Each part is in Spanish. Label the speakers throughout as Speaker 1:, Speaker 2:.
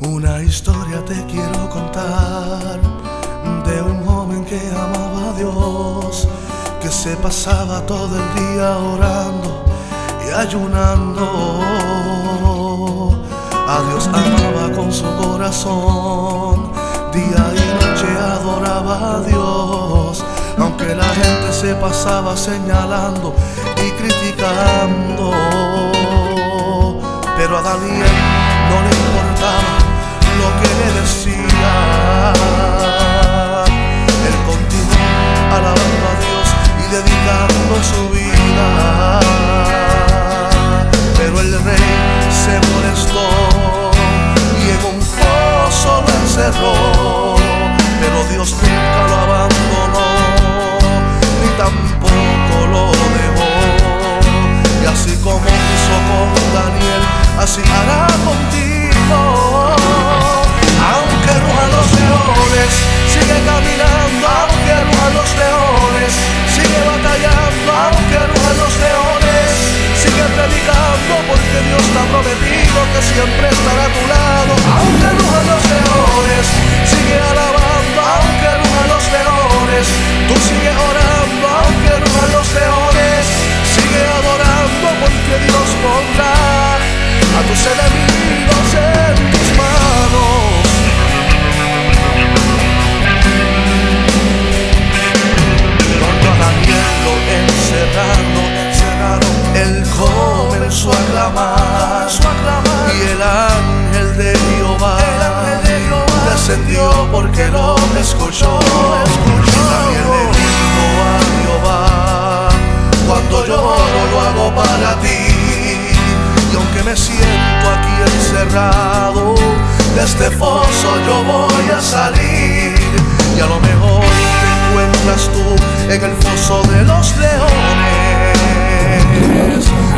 Speaker 1: Una historia te quiero contar de un joven que amaba a Dios, que se pasaba todo el día orando y ayunando. A Dios amaba con su corazón, día y noche adoraba a Dios, aunque la gente se pasaba señalando y criticando. Pero a Daniel no le importaba lo que le decía. Él continuó alabando a Dios y dedicando su vida. Pero el rey se molestó y en un pozo lo encerró. Pero Dios nunca lo abandonó, ni tampoco lo dejó. Y así como hizo con Daniel, así hará contigo. Aunque no los leones, sigue caminando. Aunque no a los leones, sigue batallando. Aunque no a los leones, sigue predicando porque Dios te ha prometido que siempre estará a tu lado. Aunque no los leones, sigue alabando. Aunque no los leones, tú sigue orando. Aunque no los leones, sigue adorando porque Dios pondrá a tus enemigos. llegando, joven Él comenzó a clamar, y el ángel de Jehová, descendió porque lo escuchó. Y también le dijo a Jehová, cuando lloro lo hago para ti. Y aunque me siento aquí encerrado, de este foso yo voy a salir. Y a lo mejor te encuentras tú en el foso de los leones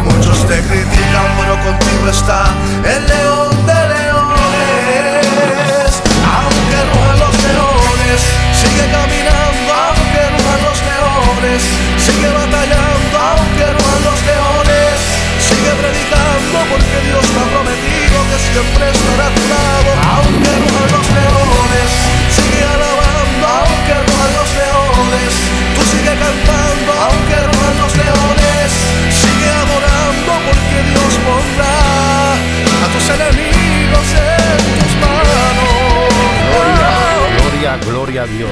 Speaker 1: Muchos te critican, pero contigo está el león de leones. Aunque rujan los leones, sigue caminando, aunque rujan los leones, sigue batallando, aunque rujan los leones, sigue predicando, porque Dios te ha prometido que siempre estará a tu lado, aunque rujan los leones, sigue alabando, aunque rujan los leones, tú sigue cantando. gloria, gloria a Dios. Los
Speaker 2: gloria, gloria a Dios.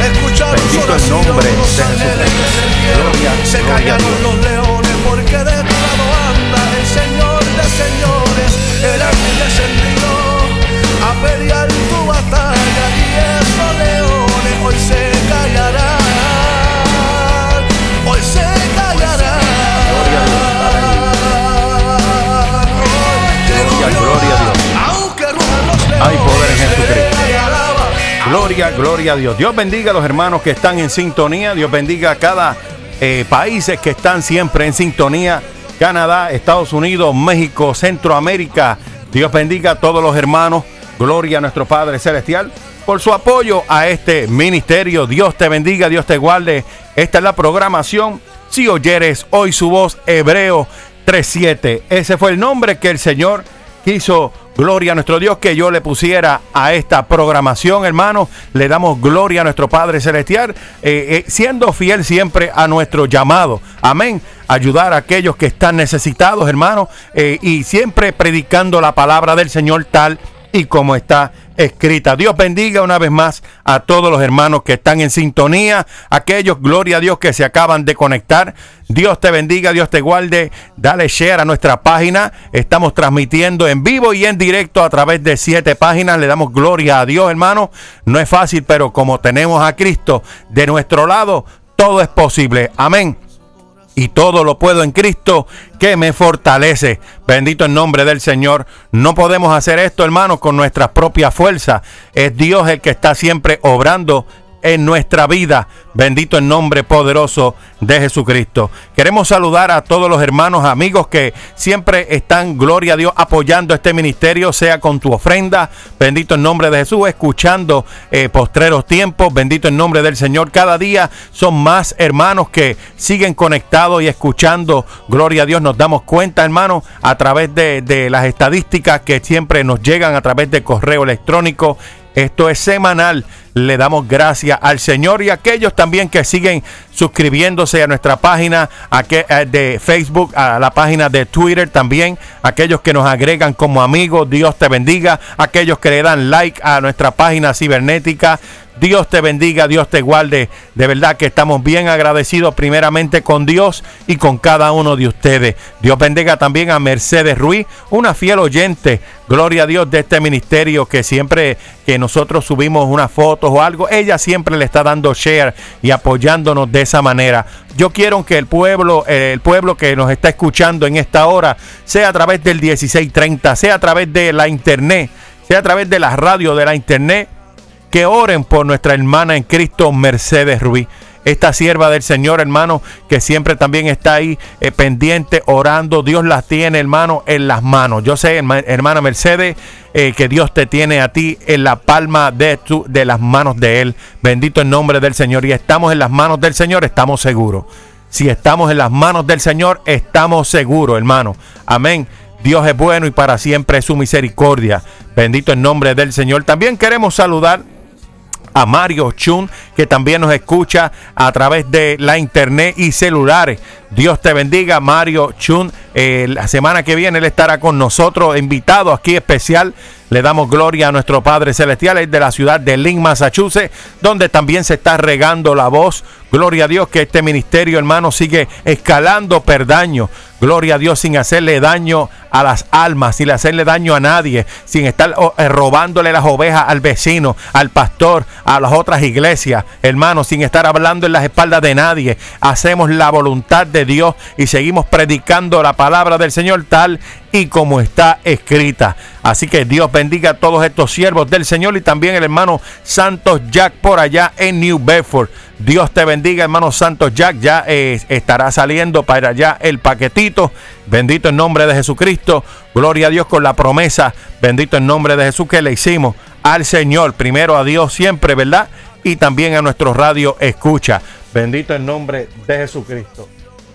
Speaker 1: Bendito el nombre de Jesucristo gloria, se callaron los leones porque de tu lado anda el Señor de señores, el ángel descendido a pelear tu batalla y esos leones hoy se callarán, hoy se callarán.
Speaker 2: Gloria, gloria a Dios. Aunque los leones, Hay poder en Jesucristo. Gloria, gloria a Dios. Dios bendiga a los hermanos que están en sintonía. Dios bendiga a cada eh, países que están siempre en sintonía. Canadá, Estados Unidos, México, Centroamérica. Dios bendiga a todos los hermanos. Gloria a nuestro Padre Celestial por su apoyo a este ministerio. Dios te bendiga, Dios te guarde. Esta es la programación. Si oyeres hoy su voz, Hebreo 3.7. Ese fue el nombre que el Señor Hizo gloria a nuestro Dios, que yo le pusiera a esta programación, hermano. Le damos gloria a nuestro Padre Celestial, eh, eh, siendo fiel siempre a nuestro llamado. Amén. Ayudar a aquellos que están necesitados, hermano, eh, y siempre predicando la palabra del Señor tal y como está escrita. Dios bendiga una vez más a todos los hermanos que están en sintonía, aquellos, gloria a Dios, que se acaban de conectar. Dios te bendiga, Dios te guarde. Dale share a nuestra página. Estamos transmitiendo en vivo y en directo a través de siete páginas. Le damos gloria a Dios, hermano. No es fácil, pero como tenemos a Cristo de nuestro lado, todo es posible. Amén y todo lo puedo en Cristo que me fortalece. Bendito el nombre del Señor. No podemos hacer esto, hermanos, con nuestras propias fuerzas. Es Dios el que está siempre obrando en nuestra vida. Bendito el nombre poderoso de Jesucristo. Queremos saludar a todos los hermanos, amigos que siempre están, gloria a Dios, apoyando este ministerio, sea con tu ofrenda. Bendito el nombre de Jesús, escuchando eh, postreros tiempos. Bendito el nombre del Señor. Cada día son más hermanos que siguen conectados y escuchando. Gloria a Dios, nos damos cuenta, hermanos, a través de, de las estadísticas que siempre nos llegan a través de correo electrónico esto es semanal. Le damos gracias al Señor y a aquellos también que siguen suscribiéndose a nuestra página eh, de Facebook, a la página de Twitter también. Aquellos que nos agregan como amigos, Dios te bendiga. Aquellos que le dan like a nuestra página cibernética Dios te bendiga, Dios te guarde. De verdad que estamos bien agradecidos primeramente con Dios y con cada uno de ustedes. Dios bendiga también a Mercedes Ruiz, una fiel oyente. Gloria a Dios de este ministerio que siempre que nosotros subimos unas fotos o algo, ella siempre le está dando share y apoyándonos de esa manera. Yo quiero que el pueblo, eh, el pueblo que nos está escuchando en esta hora, sea a través del 1630, sea a través de la internet, sea a través de la radio, de la internet, que oren por nuestra hermana en Cristo, Mercedes Ruiz. Esta sierva del Señor, hermano, que siempre también está ahí eh, pendiente, orando. Dios las tiene, hermano, en las manos. Yo sé, hermana Mercedes, eh, que Dios te tiene a ti en la palma de, de las manos de Él. Bendito el nombre del Señor. Y estamos en las manos del Señor, estamos seguros. Si estamos en las manos del Señor, estamos seguros, hermano. Amén. Dios es bueno y para siempre es su misericordia. Bendito el nombre del Señor. También queremos saludar a Mario Chun, que también nos escucha a través de la internet y celulares. Dios te bendiga, Mario Chun eh, la semana que viene Él estará con nosotros, invitado aquí especial. Le damos gloria a nuestro Padre Celestial, es de la ciudad de Lynn, Massachusetts, donde también se está regando la voz. Gloria a Dios que este ministerio, hermano, sigue escalando perdaño. Gloria a Dios sin hacerle daño a las almas, sin hacerle daño a nadie, sin estar oh, eh, robándole las ovejas al vecino, al pastor, a las otras iglesias, hermano, sin estar hablando en las espaldas de nadie. Hacemos la voluntad de Dios y seguimos predicando la palabra palabra del Señor tal y como está escrita. Así que Dios bendiga a todos estos siervos del Señor y también el hermano Santos Jack por allá en New Bedford. Dios te bendiga, hermano Santos Jack. Ya eh, estará saliendo para allá el paquetito. Bendito en nombre de Jesucristo. Gloria a Dios con la promesa. Bendito en nombre de Jesús que le hicimos al Señor. Primero a Dios siempre, ¿verdad? Y también a nuestro radio escucha. Bendito en nombre de Jesucristo.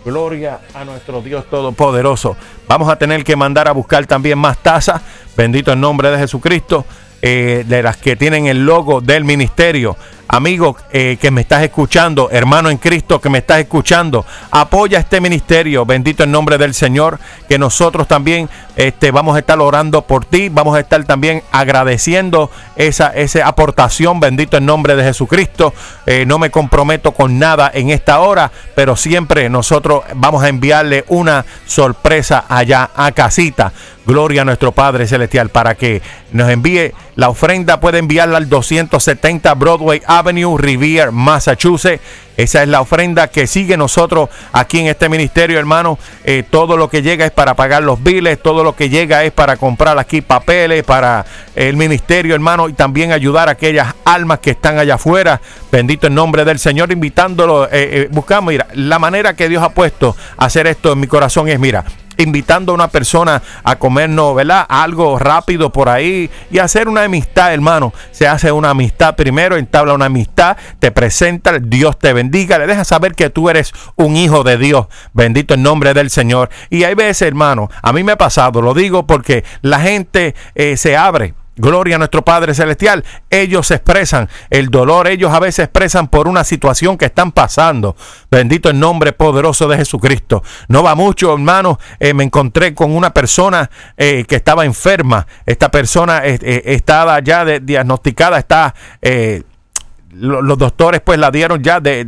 Speaker 2: Gloria a nuestro Dios Todopoderoso. Vamos a tener que mandar a buscar también más tazas. Bendito el nombre de Jesucristo. Eh, de las que tienen el logo del ministerio amigo eh, que me estás escuchando, hermano en Cristo que me estás escuchando, apoya este ministerio, bendito el nombre del Señor, que nosotros también este, vamos a estar orando por ti, vamos a estar también agradeciendo esa, aportación, bendito el nombre de Jesucristo. Eh, no me comprometo con nada en esta hora, pero siempre nosotros vamos a enviarle una sorpresa allá a casita. Gloria a nuestro Padre Celestial para que nos envíe la ofrenda, puede enviarla al 270 Broadway Avenue Avenue, Revere, Massachusetts. Esa es la ofrenda que sigue nosotros aquí en este ministerio, hermano. Eh, todo lo que llega es para pagar los biles, todo lo que llega es para comprar aquí papeles para el ministerio, hermano, y también ayudar a aquellas almas que están allá afuera. Bendito el nombre del Señor, invitándolo. Eh, eh, buscamos, mira, la manera que Dios ha puesto hacer esto en mi corazón es, mira, invitando a una persona a comernos, ¿verdad? Algo rápido por ahí y hacer una amistad, hermano. Se hace una amistad primero, entabla una amistad, te presenta, Dios te bendiga, le deja saber que tú eres un hijo de Dios. Bendito el nombre del Señor. Y hay veces, hermano, a mí me ha pasado, lo digo porque la gente eh, se abre Gloria a nuestro Padre Celestial. Ellos expresan el dolor, ellos a veces expresan por una situación que están pasando. Bendito el nombre poderoso de Jesucristo. No va mucho, hermano eh, me encontré con una persona eh, que estaba enferma. Esta persona eh, estaba ya diagnosticada, está... los doctores pues la dieron ya de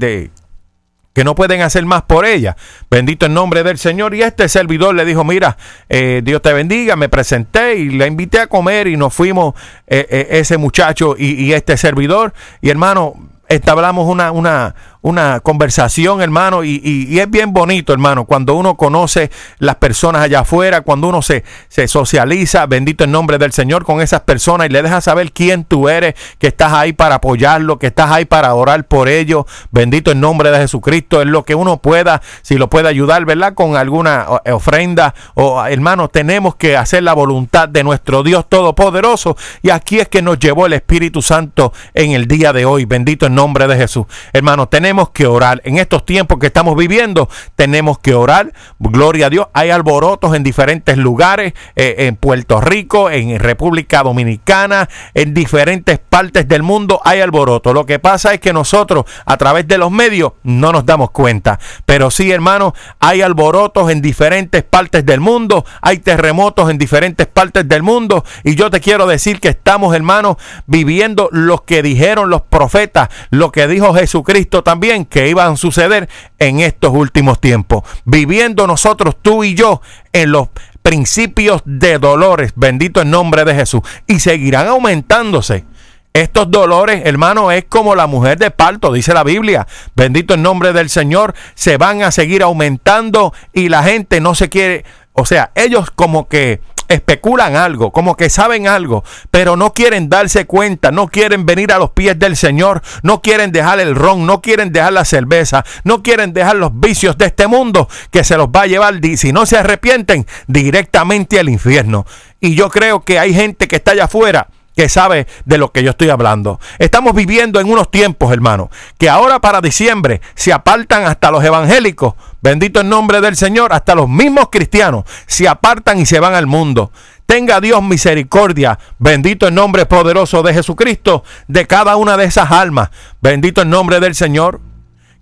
Speaker 2: que no pueden hacer más por ella. Bendito el nombre del Señor. Y este servidor le dijo, mira, eh, Dios te bendiga, me presenté y la invité a comer y nos fuimos eh, eh, ese muchacho y, este servidor. Y hermano, establamos una, una, una conversación, hermano, y, y, es bien bonito, hermano, cuando uno conoce las personas allá afuera, cuando uno se, se socializa, bendito el nombre del Señor, con esas personas y le deja saber quién tú eres, que estás ahí para apoyarlo, que estás ahí para orar por ellos, bendito el nombre de Jesucristo, es lo que uno pueda, si lo puede ayudar, ¿verdad? Con alguna eh, ofrenda o, hermano, tenemos que hacer la voluntad de nuestro Dios Todopoderoso y aquí es que nos llevó el Espíritu Santo en el día de hoy, bendito el nombre de Jesús. Hermano, tenemos que orar. En estos tiempos que estamos viviendo, tenemos que orar. Gloria a Dios. Hay alborotos en diferentes lugares, eh, en Puerto Rico, en República Dominicana, en diferentes partes del mundo hay alborotos, Lo que pasa es que nosotros, a través de los medios, no nos damos cuenta. Pero sí, hermanos, hay alborotos en diferentes partes del mundo, hay terremotos en diferentes partes del mundo. Y yo te quiero decir que estamos, hermanos, viviendo lo que dijeron los profetas, lo que dijo Jesucristo también que iban a suceder en estos últimos tiempos. Viviendo nosotros, tú y yo, en los principios de dolores, bendito el nombre de Jesús, y seguirán aumentándose. Estos dolores, hermano, es como la mujer de parto, dice la Biblia. Bendito el nombre del Señor, se van a seguir aumentando y la gente no se quiere, o sea, ellos como que especulan algo, como que saben algo, pero no quieren darse cuenta, no quieren venir a los pies del Señor, no quieren dejar el ron, no quieren dejar la cerveza, no quieren dejar los vicios de este mundo que se los va a llevar, si no se arrepienten, directamente al infierno. Y yo creo que hay gente que está allá afuera que sabe de lo que yo estoy hablando. Estamos viviendo en unos tiempos, hermano, que ahora para diciembre se apartan hasta los evangélicos, bendito el nombre del Señor, hasta los mismos cristianos se apartan y se van al mundo. Tenga Dios misericordia, bendito el nombre poderoso de Jesucristo, de cada una de esas almas, bendito el nombre del Señor,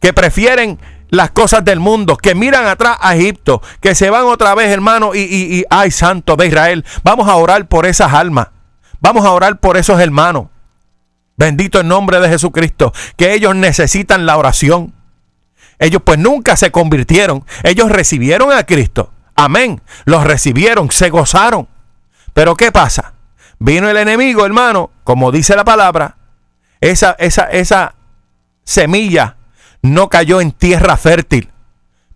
Speaker 2: que prefieren las cosas del mundo, que miran atrás a Egipto, que se van otra vez, hermano, y, y, y ay, santo de Israel, vamos a orar por esas almas. Vamos a orar por esos hermanos. Bendito el nombre de Jesucristo, que ellos necesitan la oración. Ellos pues nunca se convirtieron. Ellos recibieron a Cristo. Amén. Los recibieron, se gozaron. Pero ¿qué pasa? Vino el enemigo, hermano, como dice la palabra. Esa, esa, esa semilla no cayó en tierra fértil.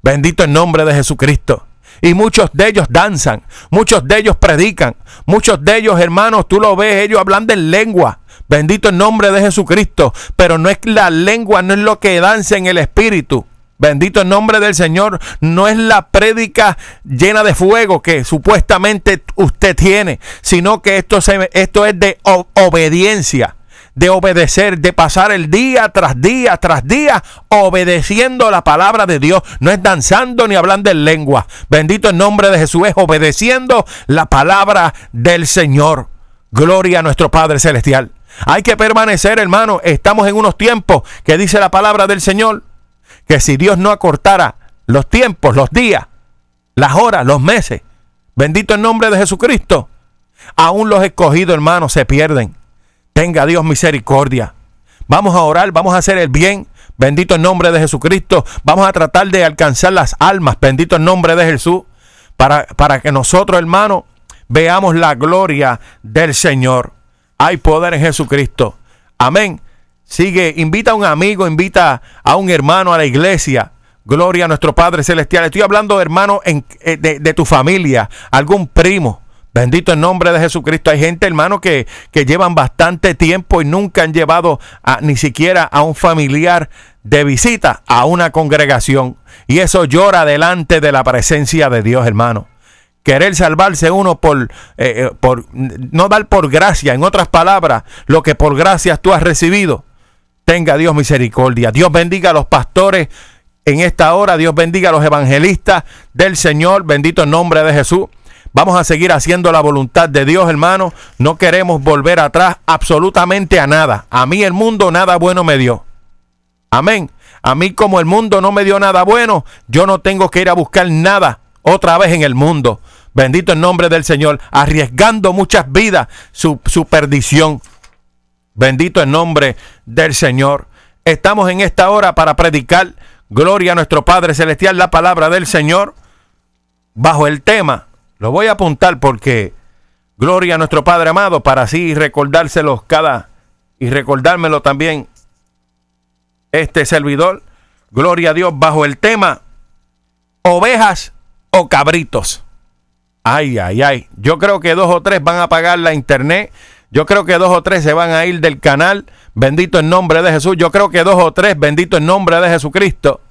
Speaker 2: Bendito el nombre de Jesucristo. Y muchos de ellos danzan, muchos de ellos predican, muchos de ellos, hermanos, tú lo ves, ellos hablan de lengua. Bendito el nombre de Jesucristo, pero no es la lengua, no es lo que danza en el espíritu. Bendito el nombre del Señor. No es la prédica llena de fuego que supuestamente usted tiene, sino que esto, se, esto es de obediencia de obedecer, de pasar el día tras día tras día obedeciendo la palabra de Dios. No es danzando ni hablando en lengua. Bendito el nombre de Jesús, es obedeciendo la palabra del Señor. Gloria a nuestro Padre Celestial. Hay que permanecer, hermano. Estamos en unos tiempos que dice la palabra del Señor, que si Dios no acortara los tiempos, los días, las horas, los meses, bendito el nombre de Jesucristo, aún los escogidos, hermano, se pierden. Tenga Dios misericordia. Vamos a orar, vamos a hacer el bien. Bendito el nombre de Jesucristo. Vamos a tratar de alcanzar las almas. Bendito el nombre de Jesús. Para, para que nosotros, hermanos, veamos la gloria del Señor. Hay poder en Jesucristo. Amén. Sigue, invita a un amigo, invita a un hermano a la iglesia. Gloria a nuestro Padre Celestial. Estoy hablando, hermano, eh, de, de tu familia, algún primo. Bendito el nombre de Jesucristo. Hay gente, hermano, que, llevan bastante tiempo y nunca han llevado ni siquiera a un familiar de visita a una congregación. Y eso llora delante de la presencia de Dios, hermano querer salvarse uno por, eh, eh, por, no dar por gracia, en otras palabras, lo que por gracias tú has recibido. Tenga Dios misericordia. Dios bendiga a los pastores en esta hora. Dios bendiga a los evangelistas del Señor. Bendito el nombre de Jesús. Vamos a seguir haciendo la voluntad de Dios, hermano. No queremos volver atrás absolutamente a nada. A mí el mundo nada bueno me dio. Amén. A mí como el mundo no me dio nada bueno, yo no tengo que ir a buscar nada otra vez en el mundo. Bendito el nombre del Señor, arriesgando muchas vidas su, perdición. Bendito el nombre del Señor. Estamos en esta hora para predicar, gloria a nuestro Padre Celestial, la palabra del Señor, bajo el tema lo voy a apuntar porque gloria a nuestro Padre amado para así recordárselos cada y recordármelo también este servidor. Gloria a Dios bajo el tema ovejas o cabritos. Ay, ay, ay. Yo creo que dos o tres van a pagar la internet. Yo creo que dos o tres se van a ir del canal. Bendito en nombre de Jesús. Yo creo que dos o tres, bendito en nombre de Jesucristo,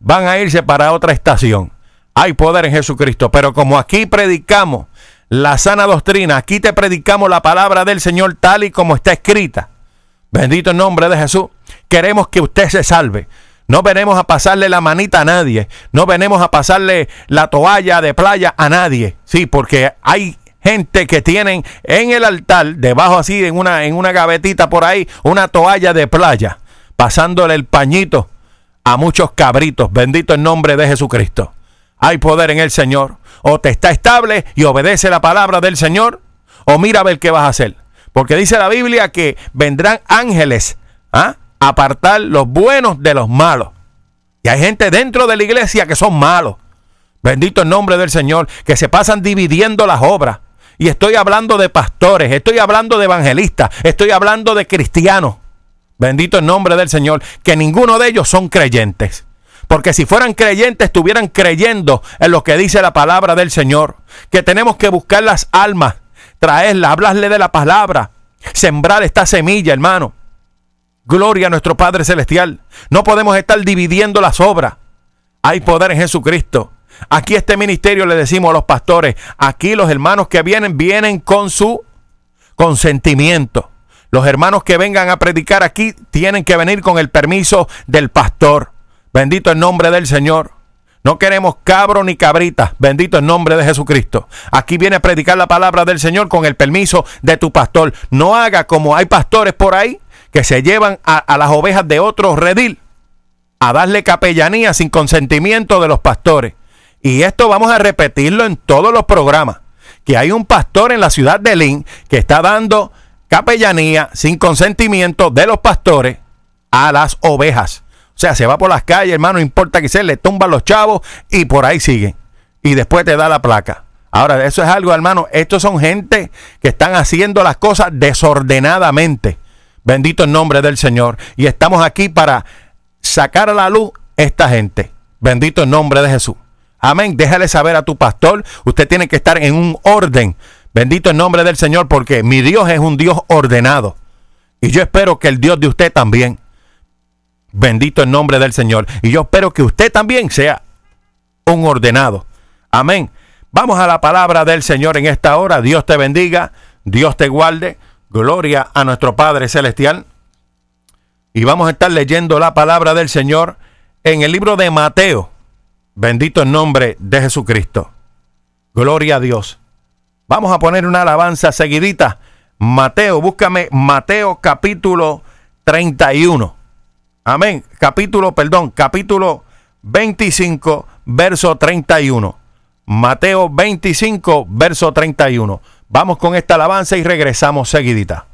Speaker 2: van a irse para otra estación hay poder en Jesucristo. Pero como aquí predicamos la sana doctrina, aquí te predicamos la palabra del Señor tal y como está escrita. Bendito el nombre de Jesús. Queremos que usted se salve. No venemos a pasarle la manita a nadie. No venemos a pasarle la toalla de playa a nadie. Sí, porque hay gente que tienen en el altar, debajo así, en una, en una gavetita por ahí, una toalla de playa, pasándole el pañito a muchos cabritos. Bendito el nombre de Jesucristo. Hay poder en el Señor. O te está estable y obedece la palabra del Señor, o mira a ver qué vas a hacer. Porque dice la Biblia que vendrán ángeles ¿ah? a apartar los buenos de los malos. Y hay gente dentro de la iglesia que son malos. Bendito el nombre del Señor, que se pasan dividiendo las obras. Y estoy hablando de pastores, estoy hablando de evangelistas, estoy hablando de cristianos. Bendito el nombre del Señor, que ninguno de ellos son creyentes. Porque si fueran creyentes, estuvieran creyendo en lo que dice la palabra del Señor. Que tenemos que buscar las almas, traerlas, hablarle de la palabra, sembrar esta semilla, hermano. Gloria a nuestro Padre Celestial. No podemos estar dividiendo las obras. Hay poder en Jesucristo. Aquí este ministerio le decimos a los pastores, aquí los hermanos que vienen, vienen con su consentimiento. Los hermanos que vengan a predicar aquí tienen que venir con el permiso del pastor. Bendito el nombre del Señor. No queremos cabro ni cabritas. Bendito el nombre de Jesucristo. Aquí viene a predicar la palabra del Señor con el permiso de tu pastor. No haga como hay pastores por ahí que se llevan a, las ovejas de otro redil a darle capellanía sin consentimiento de los pastores. Y esto vamos a repetirlo en todos los programas. Que hay un pastor en la ciudad de Lynn que está dando capellanía sin consentimiento de los pastores a las ovejas. O sea, se va por las calles, hermano, no importa que sea, le tumba los chavos y por ahí sigue. Y después te da la placa. Ahora, eso es algo, hermano, estos son gente que están haciendo las cosas desordenadamente. Bendito el nombre del Señor. Y estamos aquí para sacar a la luz esta gente. Bendito el nombre de Jesús. Amén. Déjale saber a tu pastor. Usted tiene que estar en un orden. Bendito el nombre del Señor porque mi Dios es un Dios ordenado. Y yo espero que el Dios de usted también. Bendito el nombre del Señor. Y yo espero que usted también sea un ordenado. Amén. Vamos a la palabra del Señor en esta hora. Dios te bendiga, Dios te guarde. Gloria a nuestro Padre Celestial. Y vamos a estar leyendo la palabra del Señor en el libro de Mateo. Bendito el nombre de Jesucristo. Gloria a Dios. Vamos a poner una alabanza seguidita. Mateo, búscame Mateo capítulo 31. Amén. Capítulo, perdón, capítulo 25, verso 31. Mateo 25, verso 31. Vamos con esta alabanza y regresamos seguidita.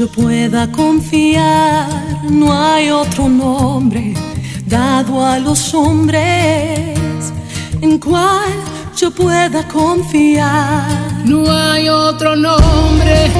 Speaker 1: yo pueda confiar, no hay otro nombre dado a los hombres en cual yo pueda confiar. No hay otro nombre.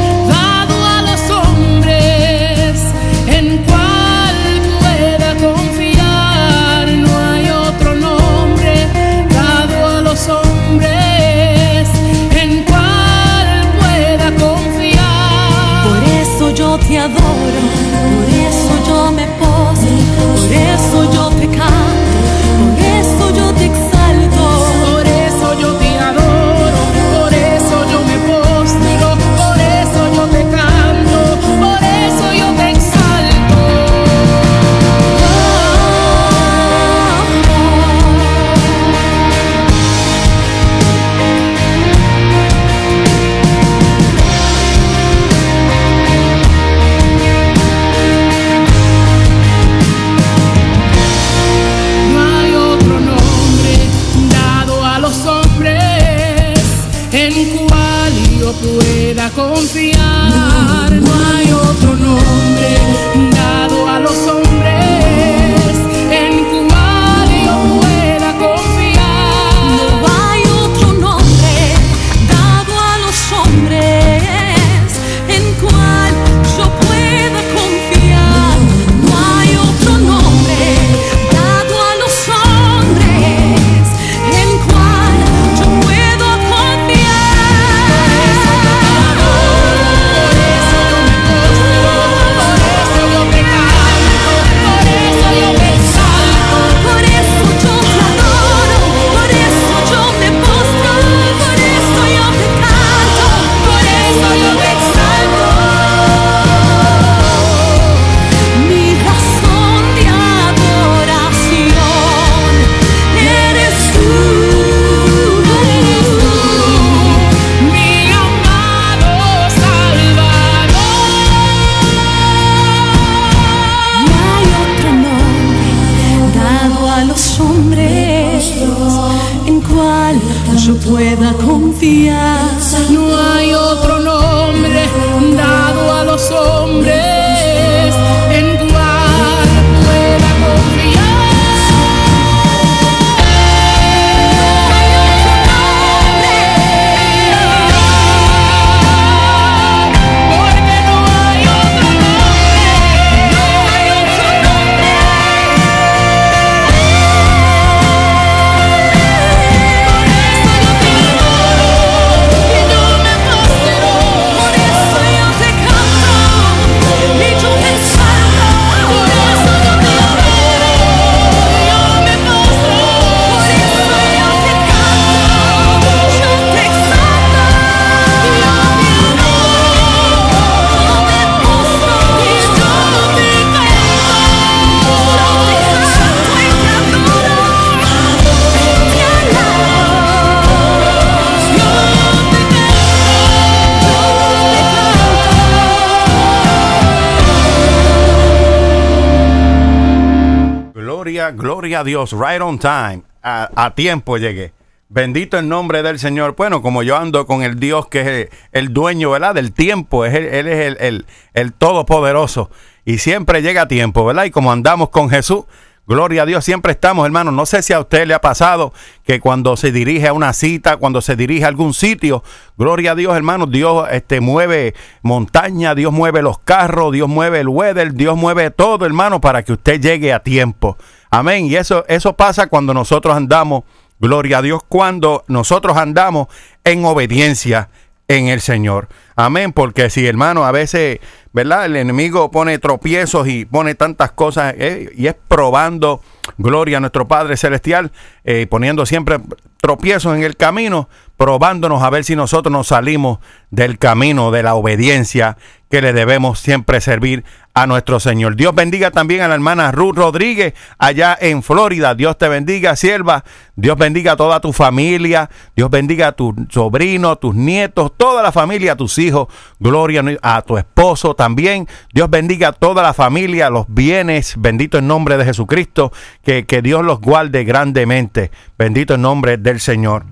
Speaker 2: Dios, right on time. A, tiempo llegué. Bendito el nombre del Señor. Bueno, como yo ando con el Dios que es el, dueño, ¿verdad? Del tiempo. Es él es el, el, todopoderoso. Y siempre llega a tiempo, ¿verdad? Y como andamos con Jesús, Gloria a Dios, siempre estamos, hermano. No sé si a usted le ha pasado que cuando se dirige a una cita, cuando se dirige a algún sitio, gloria a Dios, hermano, Dios este, mueve montaña, Dios mueve los carros, Dios mueve el weather, Dios mueve todo, hermano, para que usted llegue a tiempo. Amén. Y eso, eso pasa cuando nosotros andamos, gloria a Dios, cuando nosotros andamos en obediencia en el Señor. Amén. Porque si, hermano, a veces, ¿verdad? El enemigo pone tropiezos y pone tantas cosas eh, y es probando gloria a nuestro Padre Celestial, eh, poniendo siempre tropiezos en el camino, probándonos a ver si nosotros nos salimos del camino de la obediencia que le debemos siempre servir a nuestro Señor. Dios bendiga también a la hermana Ruth Rodríguez allá en Florida. Dios te bendiga, sierva. Dios bendiga a toda tu familia. Dios bendiga a tus sobrinos, tus nietos, toda la familia, a tus hijos. Gloria a tu esposo también. Dios bendiga a toda la familia, los bienes. Bendito en nombre de Jesucristo. Que, Dios los guarde grandemente. Bendito en nombre del Señor.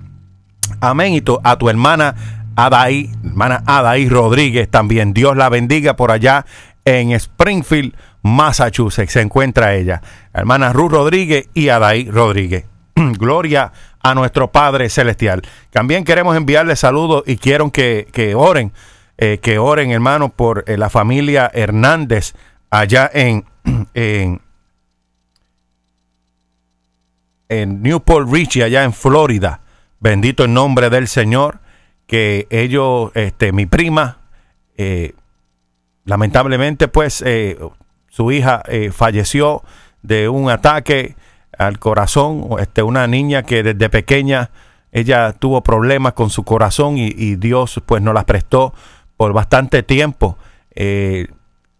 Speaker 2: Amén. Y a tu hermana Adaí, hermana Adaí Rodríguez también. Dios la bendiga por allá en Springfield, Massachusetts. Se encuentra ella, Hermanas hermana Ruth Rodríguez y Adai Rodríguez. Gloria a nuestro Padre Celestial. También queremos enviarle saludos y quiero que, oren, eh, que oren, hermano, por eh, la familia Hernández allá en, en, en Newport Richie, allá en Florida. Bendito el nombre del Señor, que ellos, este, mi prima, eh, lamentablemente, pues, eh, su hija eh, falleció de un ataque al corazón, este, una niña que desde pequeña ella tuvo problemas con su corazón y, Dios pues nos la prestó por bastante tiempo. Eh,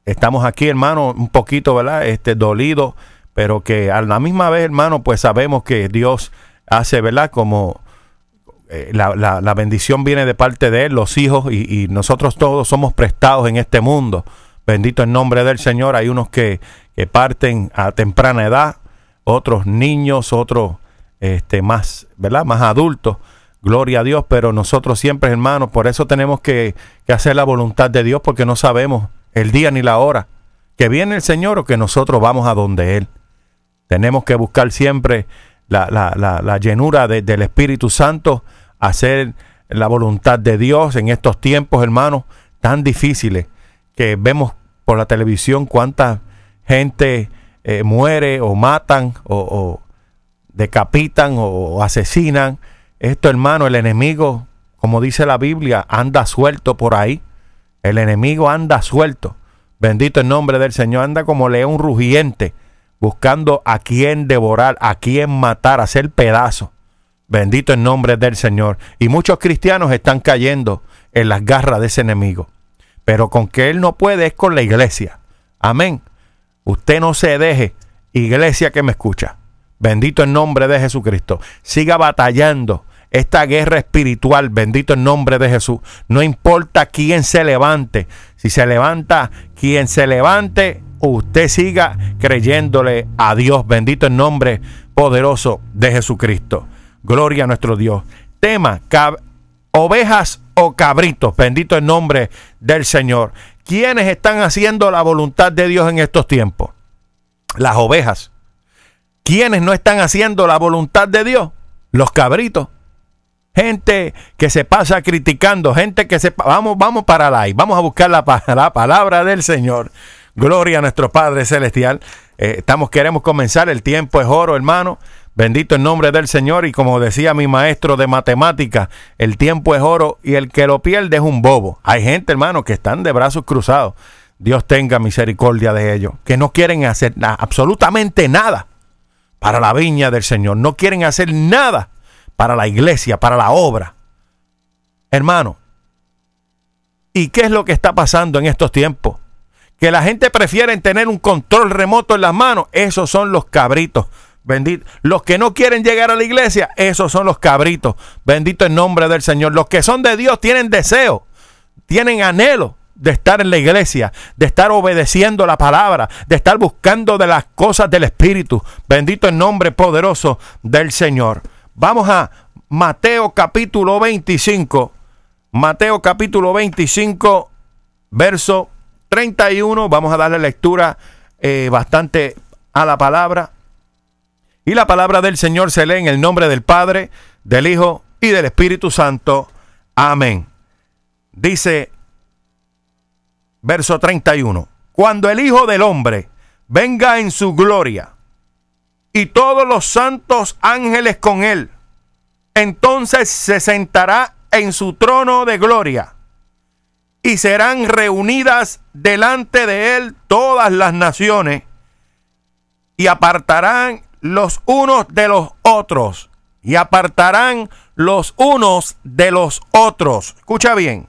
Speaker 2: estamos aquí, hermano, un poquito, ¿verdad? Este, dolido, pero que a la misma vez, hermano, pues sabemos que Dios hace, ¿verdad? Como eh, la, bendición viene de parte de Él, los hijos, y, nosotros todos somos prestados en este mundo. Bendito el nombre del Señor. Hay unos que, que parten a temprana edad, otros niños, otros este, más, ¿verdad? más adultos. Gloria a Dios, pero nosotros siempre, hermanos, por eso tenemos que, hacer la voluntad de Dios, porque no sabemos el día ni la hora que viene el Señor o que nosotros vamos a donde Él. Tenemos que buscar siempre la, la, llenura del Espíritu Santo hacer la voluntad de Dios en estos tiempos, hermanos, tan difíciles que vemos por la televisión cuánta gente eh, muere o matan o, decapitan o, asesinan. Esto, hermano, el enemigo, como dice la Biblia, anda suelto por ahí. El enemigo anda suelto. Bendito el nombre del Señor. Anda como león rugiente, buscando a quien devorar, a quien matar, hacer pedazos. Bendito el nombre del Señor. Y muchos cristianos están cayendo en las garras de ese enemigo. Pero con que Él no puede es con la iglesia. Amén. Usted no se deje, iglesia que me escucha. Bendito el nombre de Jesucristo. Siga batallando esta guerra espiritual, bendito el nombre de Jesús. No importa quién se levante, si se levanta quien se levante, usted siga creyéndole a Dios, bendito el nombre poderoso de Jesucristo. Gloria a nuestro Dios. Tema, ovejas o cabritos. Bendito el nombre del Señor. ¿Quiénes están haciendo la voluntad de Dios en estos tiempos? Las ovejas. ¿Quiénes no están haciendo la voluntad de Dios? Los cabritos. Gente que se pasa criticando, gente que se... Vamos, vamos para la... Vamos a buscar la, palabra del Señor. Gloria a nuestro Padre Celestial. Eh, estamos, queremos comenzar. El tiempo es oro, hermano. Bendito el nombre del Señor y como decía mi maestro de matemáticas, el tiempo es oro y el que lo pierde es un bobo. Hay gente, hermano, que están de brazos cruzados. Dios tenga misericordia de ellos, que no quieren hacer absolutamente nada para la viña del Señor, no quieren hacer nada para la iglesia, para la obra. Hermano, ¿y qué es lo que está pasando en estos tiempos? Que la gente prefiere tener un control remoto en las manos, esos son los cabritos Bendito. Los que no quieren llegar a la iglesia, esos son los cabritos. Bendito el nombre del Señor. Los que son de Dios tienen deseo, tienen anhelo de estar en la iglesia, de estar obedeciendo la palabra, de estar buscando de las cosas del Espíritu. Bendito el nombre poderoso del Señor. Vamos a Mateo capítulo 25. Mateo capítulo 25, verso 31. Vamos a darle lectura eh, bastante a la palabra. Y la palabra del Señor se lee en el nombre del Padre, del Hijo y del Espíritu Santo. Amén. Dice verso 31. Cuando el Hijo del Hombre venga en su gloria y todos los santos ángeles con él, entonces se sentará en su trono de gloria y serán reunidas delante de él todas las naciones y apartarán los unos de los otros y apartarán los unos de los otros. Escucha bien.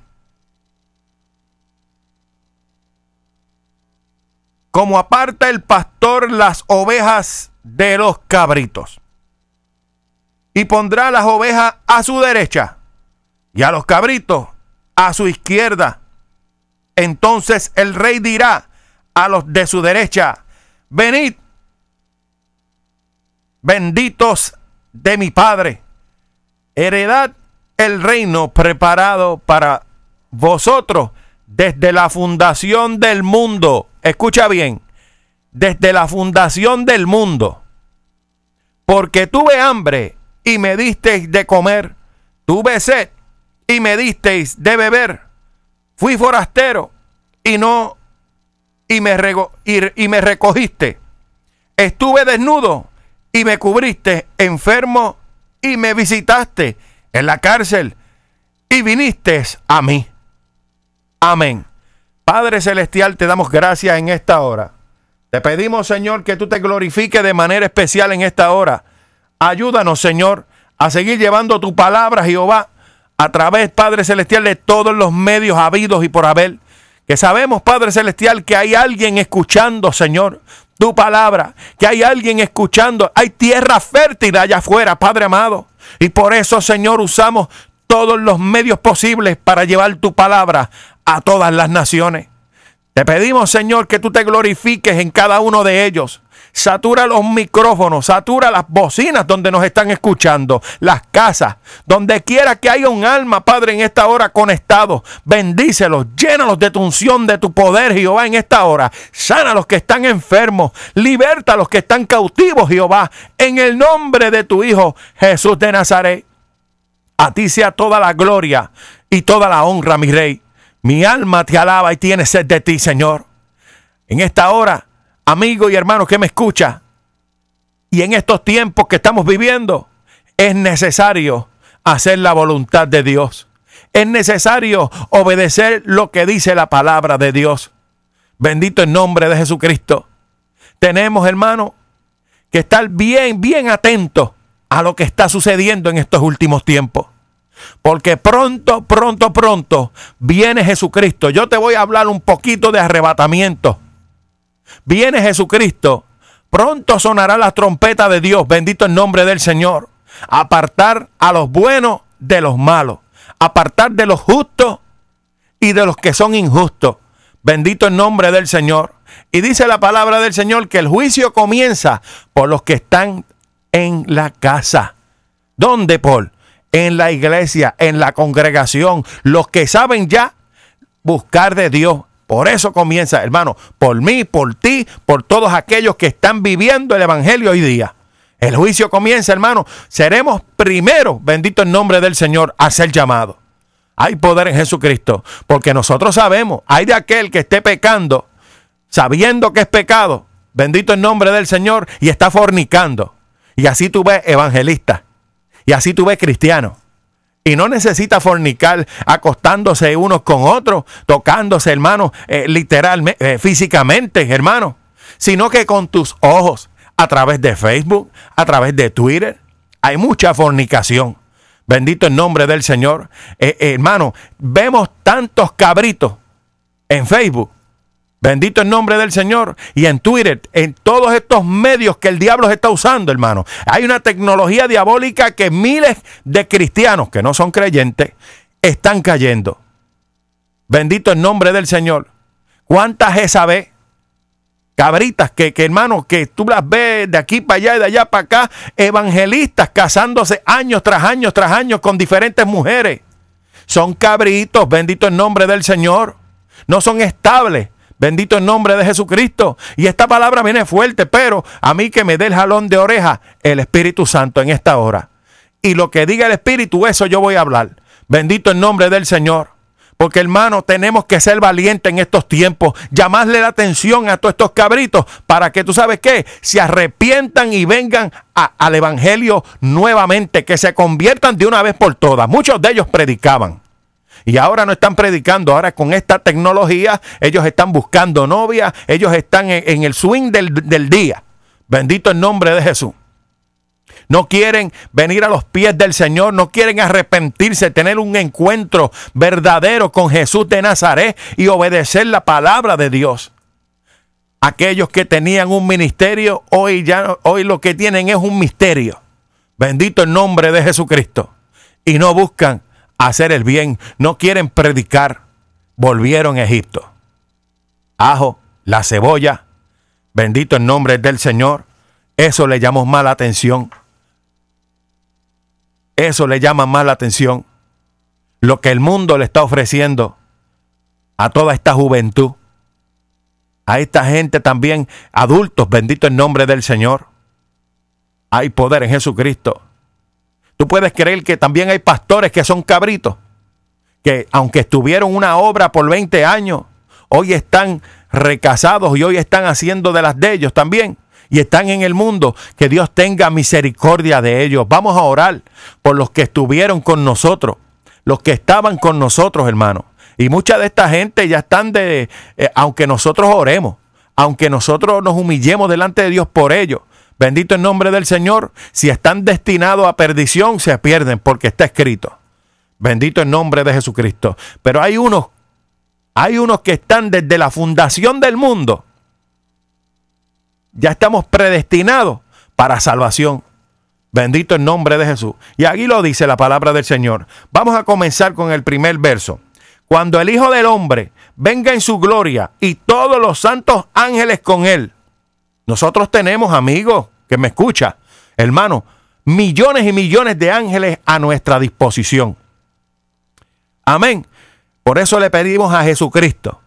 Speaker 2: Como aparta el pastor las ovejas de los cabritos. Y pondrá las ovejas a su derecha y a los cabritos a su izquierda. Entonces el rey dirá a los de su derecha, venid benditos de mi Padre, heredad el reino preparado para vosotros desde la fundación del mundo. Escucha bien, desde la fundación del mundo. Porque tuve hambre y me disteis de comer, tuve sed y me disteis de beber, fui forastero y no y me, y me recogiste, estuve desnudo y me cubriste enfermo y me visitaste en la cárcel y viniste a mí. Amén. Padre Celestial, te damos gracias en esta hora. Te pedimos, Señor, que tú te glorifiques de manera especial en esta hora. Ayúdanos, Señor, a seguir llevando tu palabra, Jehová, a través, Padre Celestial, de todos los medios habidos y por haber. Que sabemos, Padre Celestial, que hay alguien escuchando, Señor, tu palabra, que hay alguien escuchando, hay tierra fértil allá afuera, Padre amado. Y por eso, Señor, usamos todos los medios posibles para llevar tu palabra a todas las naciones. Te pedimos, Señor, que tú te glorifiques en cada uno de ellos satura los micrófonos, satura las bocinas donde nos están escuchando, las casas, donde quiera que haya un alma, Padre, en esta hora conectado bendícelos, llénalos de tu unción, de tu poder, Jehová, en esta hora, sana a los que están enfermos, liberta a los que están cautivos, Jehová, en el nombre de tu Hijo Jesús de Nazaret. A ti sea toda la gloria y toda la honra, mi Rey. Mi alma te alaba y tiene sed de ti, Señor. En esta hora amigo y hermano que me escucha, y en estos tiempos que estamos viviendo, es necesario hacer la voluntad de Dios. Es necesario obedecer lo que dice la palabra de Dios. Bendito el nombre de Jesucristo. Tenemos, hermano, que estar bien, bien atentos a lo que está sucediendo en estos últimos tiempos. Porque pronto, pronto, pronto viene Jesucristo. Yo te voy a hablar un poquito de arrebatamiento Viene Jesucristo. Pronto sonará la trompeta de Dios. Bendito el nombre del Señor. Apartar a los buenos de los malos. Apartar de los justos y de los que son injustos. Bendito el nombre del Señor. Y dice la palabra del Señor que el juicio comienza por los que están en la casa. ¿Dónde, Paul? En la iglesia, en la congregación. Los que saben ya buscar de Dios por eso comienza, hermano, por mí, por ti, por todos aquellos que están viviendo el Evangelio hoy día. El juicio comienza, hermano. Seremos primero, bendito el nombre del Señor, a ser llamado. Hay poder en Jesucristo, porque nosotros sabemos, hay de aquel que esté pecando, sabiendo que es pecado, bendito el nombre del Señor, y está fornicando. Y así tú ves evangelista, y así tú ves cristiano y no necesita fornicar acostándose unos con otros, tocándose, hermano, eh, literalmente, eh, físicamente, hermano, sino que con tus ojos, a través de Facebook, a través de Twitter, hay mucha fornicación. Bendito el nombre del Señor. Eh, hermano, vemos tantos cabritos en Facebook Bendito el nombre del Señor. Y en Twitter, en todos estos medios que el diablo se está usando, hermano. Hay una tecnología diabólica que miles de cristianos que no son creyentes están cayendo. Bendito el nombre del Señor. ¿Cuántas vez? Cabritas que, que, hermano, que tú las ves de aquí para allá y de allá para acá, evangelistas casándose años tras años tras años con diferentes mujeres. Son cabritos, bendito el nombre del Señor. No son estables Bendito el nombre de Jesucristo. Y esta palabra viene fuerte, pero a mí que me dé el jalón de oreja el Espíritu Santo en esta hora. Y lo que diga el Espíritu, eso yo voy a hablar. Bendito el nombre del Señor. Porque hermano, tenemos que ser valientes en estos tiempos. Llamarle la atención a todos estos cabritos para que tú sabes qué, se arrepientan y vengan al Evangelio nuevamente, que se conviertan de una vez por todas. Muchos de ellos predicaban. Y ahora no están predicando, ahora con esta tecnología ellos están buscando novias, ellos están en, el swing del, día. Bendito el nombre de Jesús. No quieren venir a los pies del Señor, no quieren arrepentirse, tener un encuentro verdadero con Jesús de Nazaret y obedecer la palabra de Dios. Aquellos que tenían un ministerio, hoy ya hoy lo que tienen es un misterio. Bendito el nombre de Jesucristo. Y no buscan hacer el bien, no quieren predicar, volvieron a Egipto. Ajo, la cebolla, bendito el nombre del Señor, eso le llamó mala atención. Eso le llama mala atención. Lo que el mundo le está ofreciendo a toda esta juventud, a esta gente también, adultos, bendito el nombre del Señor. Hay poder en Jesucristo. Tú puedes creer que también hay pastores que son cabritos, que aunque estuvieron una obra por 20 años, hoy están recasados y hoy están haciendo de las de ellos también. Y están en el mundo, que Dios tenga misericordia de ellos. Vamos a orar por los que estuvieron con nosotros, los que estaban con nosotros, hermano. Y mucha de esta gente ya están de, eh, aunque nosotros oremos, aunque nosotros nos humillemos delante de Dios por ellos, Bendito el nombre del Señor. Si están destinados a perdición, se pierden porque está escrito. Bendito el nombre de Jesucristo. Pero hay unos, hay unos que están desde la fundación del mundo. Ya estamos predestinados para salvación. Bendito el nombre de Jesús. Y aquí lo dice la palabra del Señor. Vamos a comenzar con el primer verso. Cuando el Hijo del Hombre venga en su gloria y todos los santos ángeles con él nosotros tenemos, amigos, que me escucha, hermano, millones y millones de ángeles a nuestra disposición. Amén. Por eso le pedimos a Jesucristo.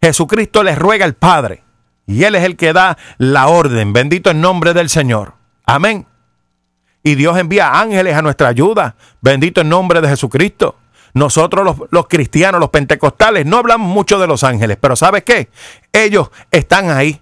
Speaker 2: Jesucristo les ruega al Padre y Él es el que da la orden. Bendito el nombre del Señor. Amén. Y Dios envía ángeles a nuestra ayuda. Bendito el nombre de Jesucristo. Nosotros los, los, cristianos, los pentecostales, no hablamos mucho de los ángeles, pero ¿sabes qué? Ellos están ahí.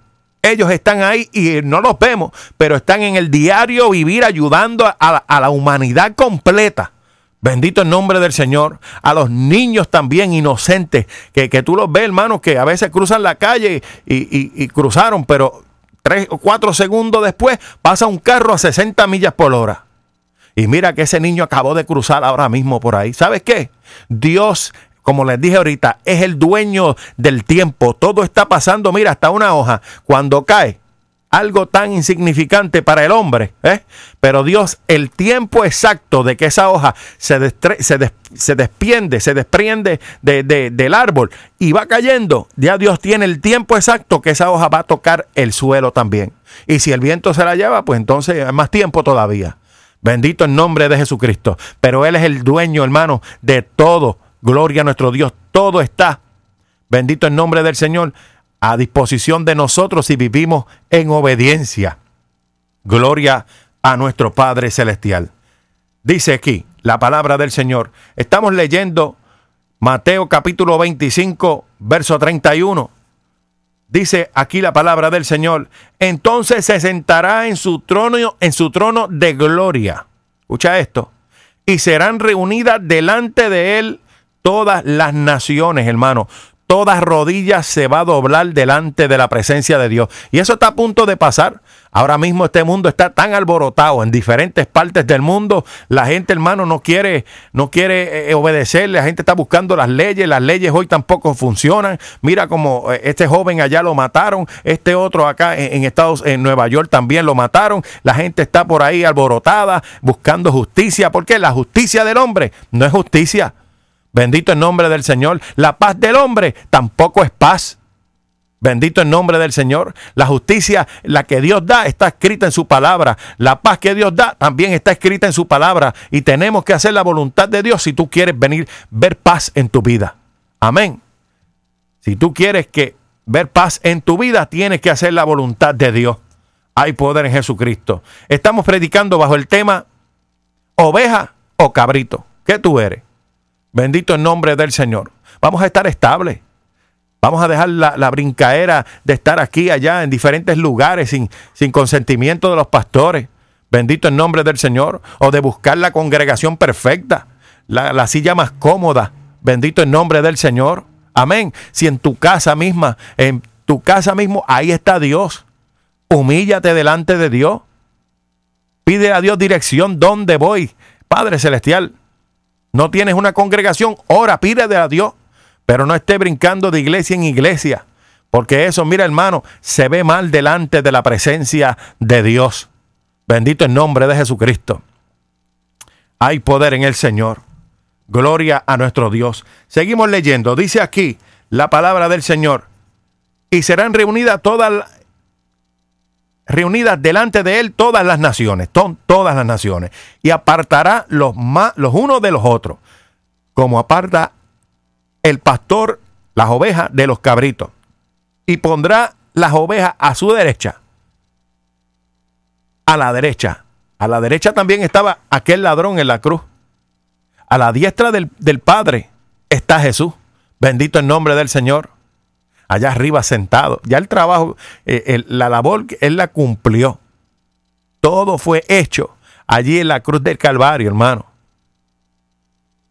Speaker 2: Ellos están ahí y eh, no los vemos, pero están en el diario vivir ayudando a, la humanidad completa. Bendito el nombre del Señor. A los niños también inocentes, que, tú los ves, hermanos, que a veces cruzan la calle y, y cruzaron, pero tres o cuatro segundos después pasa un carro a 60 millas por hora. Y mira que ese niño acabó de cruzar ahora mismo por ahí. ¿Sabes qué? Dios como les dije ahorita, es el dueño del tiempo. Todo está pasando, mira, hasta una hoja. Cuando cae, algo tan insignificante para el hombre, ¿eh? pero Dios, el tiempo exacto de que esa hoja se, se, despiende, se desprende del árbol y va cayendo, ya Dios tiene el tiempo exacto que esa hoja va a tocar el suelo también. Y si el viento se la lleva, pues entonces hay más tiempo todavía. Bendito el nombre de Jesucristo. Pero Él es el dueño, hermano, de todo Gloria a nuestro Dios. Todo está, bendito el nombre del Señor, a disposición de nosotros si vivimos en obediencia. Gloria a nuestro Padre Celestial. Dice aquí la palabra del Señor. Estamos leyendo Mateo capítulo 25, verso 31. Dice aquí la palabra del Señor. Entonces se sentará en su trono, en su trono de gloria. Escucha esto. Y serán reunidas delante de él todas las naciones, hermano. Todas rodillas se va a doblar delante de la presencia de Dios. Y eso está a punto de pasar. Ahora mismo este mundo está tan alborotado en diferentes partes del mundo. La gente, hermano, no quiere, no quiere eh, eh, obedecerle. La gente está buscando las leyes. Las leyes hoy tampoco funcionan. Mira como eh, este joven allá lo mataron. Este otro acá en, en, Estados, en Nueva York también lo mataron. La gente está por ahí alborotada, buscando justicia. Porque la justicia del hombre no es justicia. Bendito el nombre del Señor. La paz del hombre tampoco es paz. Bendito el nombre del Señor. La justicia, la que Dios da, está escrita en su palabra. La paz que Dios da también está escrita en su palabra. Y tenemos que hacer la voluntad de Dios si tú quieres venir ver paz en tu vida. Amén. Si tú quieres que ver paz en tu vida, tienes que hacer la voluntad de Dios. Hay poder en Jesucristo. Estamos predicando bajo el tema oveja o cabrito. ¿Qué tú eres? Bendito el nombre del Señor. Vamos a estar estables. Vamos a dejar la, la brincaera de estar aquí, allá, en diferentes lugares, sin, sin consentimiento de los pastores. Bendito el nombre del Señor. O de buscar la congregación perfecta, la, la silla más cómoda. Bendito el nombre del Señor. Amén. Si en tu casa misma, en tu casa mismo, ahí está Dios. Humíllate delante de Dios. Pide a Dios dirección, ¿dónde voy? Padre Celestial, no tienes una congregación, ora, pídele a Dios, pero no esté brincando de iglesia en iglesia, porque eso, mira hermano, se ve mal delante de la presencia de Dios. Bendito el nombre de Jesucristo. Hay poder en el Señor. Gloria a nuestro Dios. Seguimos leyendo. Dice aquí la palabra del Señor. Y serán reunidas todas reunidas delante de él todas las naciones, todas las naciones, y apartará los, los unos de los otros, como aparta el pastor las ovejas de los cabritos, y pondrá las ovejas a su derecha, a la derecha. A la derecha también estaba aquel ladrón en la cruz. A la diestra del, del Padre está Jesús. Bendito el nombre del Señor allá arriba sentado. Ya el trabajo, eh, la labor, él la cumplió. Todo fue hecho allí en la cruz del Calvario, hermano.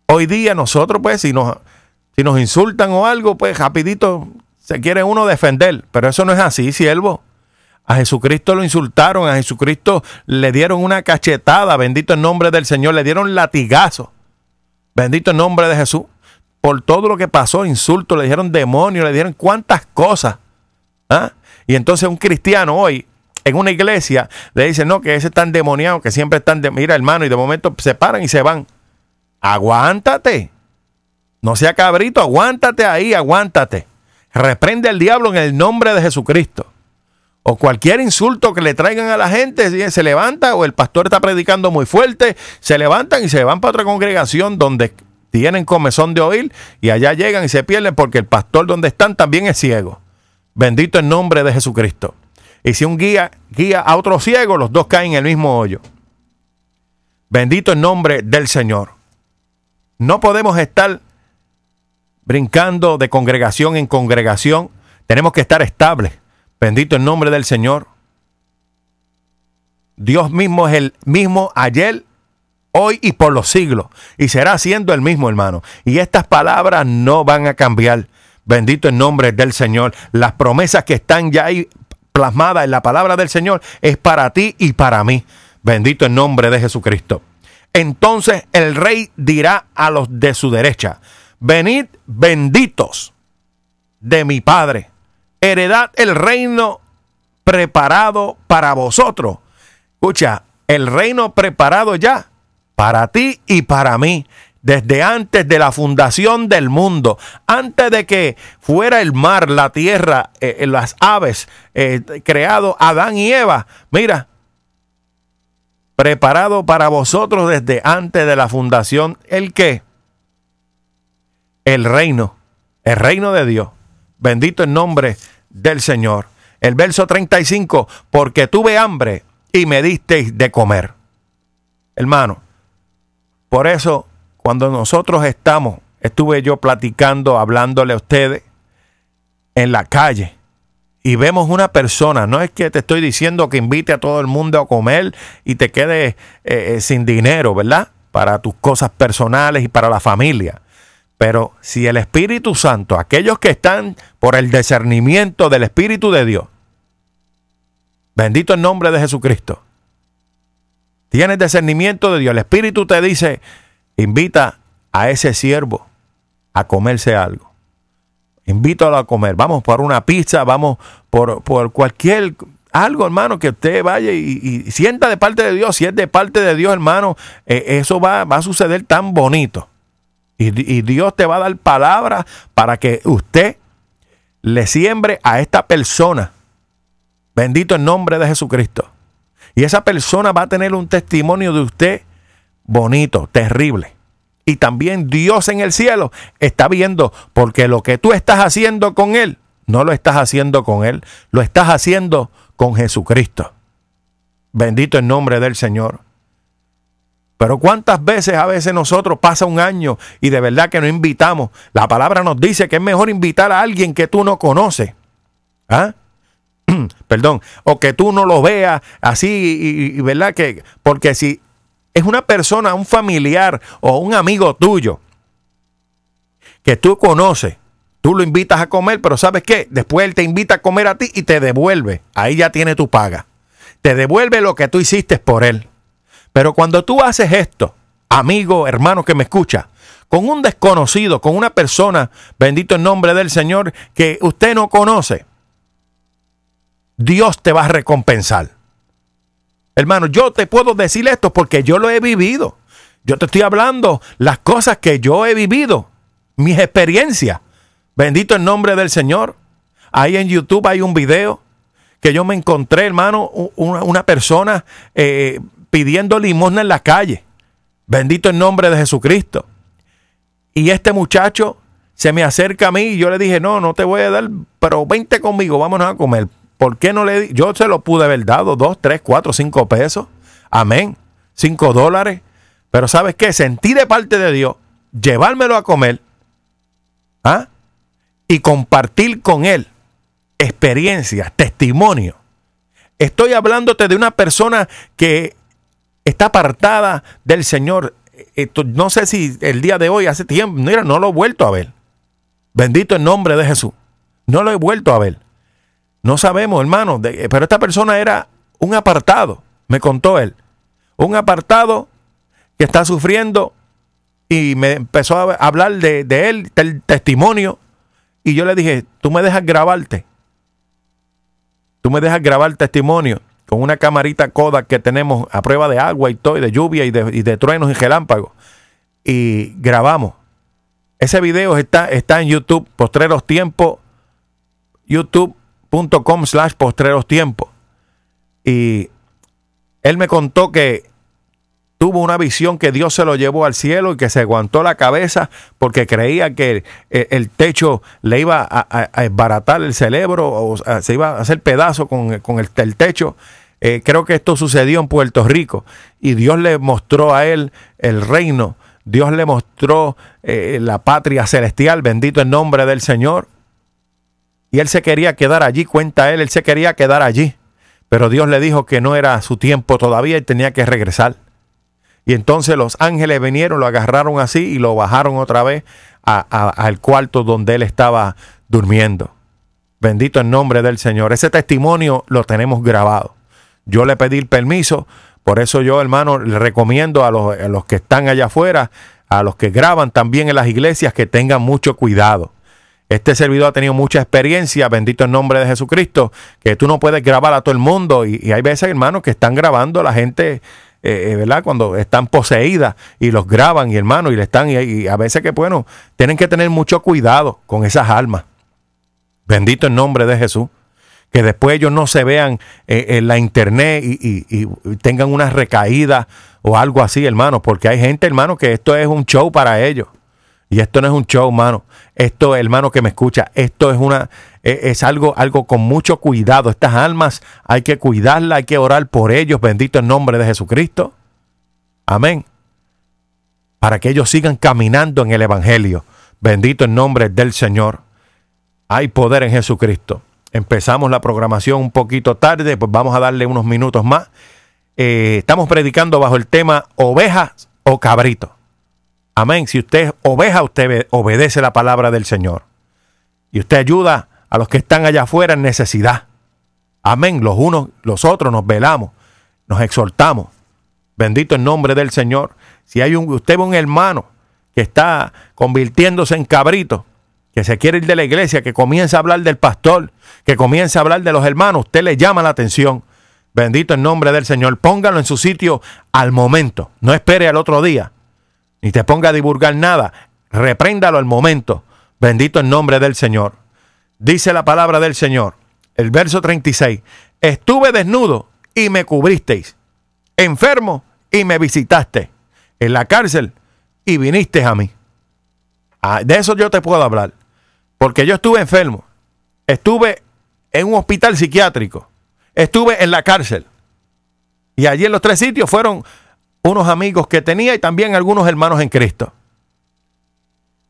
Speaker 2: Hoy día nosotros, pues, si nos, si nos insultan o algo, pues rapidito se quiere uno defender. Pero eso no es así, siervo. A Jesucristo lo insultaron, a Jesucristo le dieron una cachetada, bendito el nombre del Señor, le dieron latigazo. Bendito el nombre de Jesús por todo lo que pasó, insultos, le dijeron demonio, le dijeron cuántas cosas. ¿ah? Y entonces un cristiano hoy en una iglesia le dice, no, que ese tan demoniado, que siempre están de, mira hermano, y de momento se paran y se van. Aguántate. No sea cabrito, aguántate ahí, aguántate. Reprende al diablo en el nombre de Jesucristo. O cualquier insulto que le traigan a la gente, se levanta o el pastor está predicando muy fuerte, se levantan y se van para otra congregación donde tienen comezón de oír y allá llegan y se pierden porque el pastor donde están también es ciego. Bendito el nombre de Jesucristo. Y si un guía guía a otro ciego, los dos caen en el mismo hoyo. Bendito el nombre del Señor. No podemos estar brincando de congregación en congregación. Tenemos que estar estables. Bendito el nombre del Señor. Dios mismo es el mismo ayer, hoy y por los siglos. Y será siendo el mismo, hermano. Y estas palabras no van a cambiar. Bendito el nombre del Señor. Las promesas que están ya ahí plasmadas en la palabra del Señor es para ti y para mí. Bendito el nombre de Jesucristo. Entonces el rey dirá a los de su derecha, venid benditos de mi Padre, heredad el reino preparado para vosotros. Escucha, el reino preparado ya para ti y para mí, desde antes de la fundación del mundo, antes de que fuera el mar, la tierra, eh, eh, las aves, eh, creado Adán y Eva. Mira, preparado para vosotros desde antes de la fundación, ¿el qué? El reino, el reino de Dios. Bendito el nombre del Señor. El verso 35, porque tuve hambre y me disteis de comer. Hermano, por eso, cuando nosotros estamos, estuve yo platicando, hablándole a ustedes en la calle y vemos una persona, no es que te estoy diciendo que invite a todo el mundo a comer y te quedes eh, eh, sin dinero, ¿verdad? Para tus cosas personales y para la familia. Pero si el Espíritu Santo, aquellos que están por el discernimiento del Espíritu de Dios, bendito el nombre de Jesucristo, Tienes discernimiento de Dios. El Espíritu te dice, invita a ese siervo a comerse algo. Invítalo a comer. Vamos por una pizza, vamos por, cualquier algo, hermano, que usted vaya y, sienta de parte de Dios. Si es de parte de Dios, hermano, eh, eso va, a suceder tan bonito. Y, y Dios te va a dar palabras para que usted le siembre a esta persona. Bendito el nombre de Jesucristo. Y esa persona va a tener un testimonio de usted bonito, terrible. Y también Dios en el cielo está viendo, porque lo que tú estás haciendo con Él, no lo estás haciendo con Él, lo estás haciendo con Jesucristo. Bendito el nombre del Señor. Pero cuántas veces a veces nosotros pasa un año y de verdad que no invitamos. La palabra nos dice que es mejor invitar a alguien que tú no conoces. ¿Ah? perdón, o que tú no lo veas así, y, ¿verdad? Que, porque si es una persona, un familiar o un amigo tuyo que tú conoces, tú lo invitas a comer, pero ¿sabes qué? Después él te invita a comer a ti y te devuelve. Ahí ya tiene tu paga. Te devuelve lo que tú hiciste por él. Pero cuando tú haces esto, amigo, hermano que me escucha, con un desconocido, con una persona, bendito el nombre del Señor, que usted no conoce, Dios te va a recompensar. Hermano, yo te puedo decir esto porque yo lo he vivido. Yo te estoy hablando las cosas que yo he vivido, mis experiencias. Bendito el nombre del Señor. Ahí en YouTube hay un video que yo me encontré, hermano, una, persona eh, pidiendo limosna en la calle. Bendito el nombre de Jesucristo. Y este muchacho se me acerca a mí y yo le dije, no, no te voy a dar, pero vente conmigo, vámonos a comer. ¿Por qué no le di? Yo se lo pude haber dado, dos, tres, cuatro, cinco pesos. Amén. Cinco dólares. Pero ¿sabes qué? Sentí de parte de Dios llevármelo a comer ¿ah? y compartir con él experiencias, testimonio. Estoy hablándote de una persona que está apartada del Señor. no sé si el día de hoy, hace tiempo, mira, no lo he vuelto a ver. Bendito el nombre de Jesús. No lo he vuelto a ver. No sabemos, hermano, eh, pero esta persona era un apartado, me contó él. Un apartado que está sufriendo y me empezó a hablar de, él, del testimonio. Y yo le dije, tú me dejas grabarte. Tú me dejas grabar testimonio con una camarita coda que tenemos a prueba de agua y todo, y de lluvia y de, truenos y gelámpagos. Y grabamos. Ese video está, está en YouTube, Postreros Tiempos, YouTube com slash postreros tiempos. Y él me contó que tuvo una visión que Dios se lo llevó al cielo y que se aguantó la cabeza porque creía que el, techo le iba a, a, el cerebro o se iba a hacer pedazo con, el, techo. Eh, creo que esto sucedió en Puerto Rico y Dios le mostró a él el reino. Dios le mostró eh, la patria celestial, bendito el nombre del Señor y él se quería quedar allí, cuenta él, él se quería quedar allí. Pero Dios le dijo que no era su tiempo todavía y tenía que regresar. Y entonces los ángeles vinieron, lo agarraron así y lo bajaron otra vez al cuarto donde él estaba durmiendo. Bendito el nombre del Señor. Ese testimonio lo tenemos grabado. Yo le pedí el permiso, por eso yo, hermano, le recomiendo a los que están allá afuera, a los que graban también en las iglesias, que tengan mucho cuidado este servidor ha tenido mucha experiencia, bendito el nombre de Jesucristo, que tú no puedes grabar a todo el mundo. Y, hay veces, hermanos, que están grabando a la gente, eh, eh, ¿verdad? Cuando están poseídas y los graban, y hermano, y le están, y, a veces que, bueno, tienen que tener mucho cuidado con esas almas. Bendito el nombre de Jesús que después ellos no se vean eh, en la internet y, y, tengan una recaída o algo así, hermano, porque hay gente, hermano, que esto es un show para ellos. Y esto no es un show, mano. Esto, hermano que me escucha, esto es una e, es algo algo con mucho cuidado. Estas almas hay que cuidarlas, hay que orar por ellos, bendito el nombre de Jesucristo. Amén. Para que ellos sigan caminando en el evangelio. Bendito el nombre del Señor. Hay poder en Jesucristo. Empezamos la programación un poquito tarde, pues vamos a darle unos minutos más. Eh, estamos predicando bajo el tema ovejas o cabritos. Amén. Si usted es oveja, usted obedece la palabra del Señor. Y usted ayuda a los que están allá afuera en necesidad. Amén. Los unos, los otros nos velamos, nos exhortamos. Bendito el nombre del Señor. Si hay un, usted un hermano que está convirtiéndose en cabrito, que se quiere ir de la iglesia, que comienza a hablar del pastor, que comienza a hablar de los hermanos, usted le llama la atención. Bendito el nombre del Señor. Póngalo en su sitio al momento. No espere al otro día ni te ponga a divulgar nada. Repréndalo al momento. Bendito el nombre del Señor. Dice la palabra del Señor, el verso 36. Estuve desnudo y me cubristeis. Enfermo y me visitaste. En la cárcel y viniste a mí. Ah, de eso yo te puedo hablar. Porque yo estuve enfermo. Estuve en un hospital psiquiátrico. Estuve en la cárcel. Y allí en los tres sitios fueron unos amigos que tenía y también algunos hermanos en Cristo.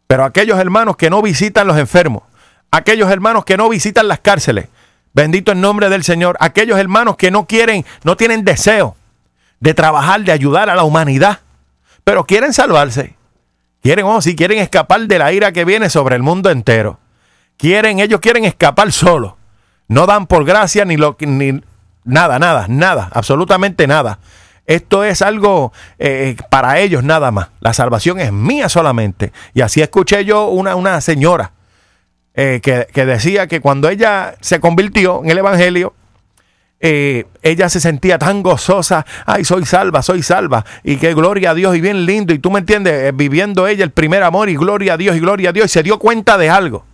Speaker 2: Pero aquellos hermanos que no visitan los enfermos, aquellos hermanos que no visitan las cárceles, bendito el nombre del Señor, aquellos hermanos que no quieren, no tienen deseo de trabajar, de ayudar a la humanidad, pero quieren salvarse. Quieren, oh, si sí, quieren escapar de la ira que viene sobre el mundo entero. Quieren, ellos quieren escapar solos. No dan por gracia ni lo ni nada, nada, nada, absolutamente nada. Esto es algo eh, eh, para ellos nada más. La salvación es mía solamente. Y así escuché yo una, una señora eh, que, decía que cuando ella se convirtió en el Evangelio, ella se sentía tan gozosa, ay, soy salva, soy salva, y que gloria a Dios y bien lindo, y tú me entiendes, viviendo ella el primer amor y gloria a Dios y gloria a Dios, y se dio cuenta de algo,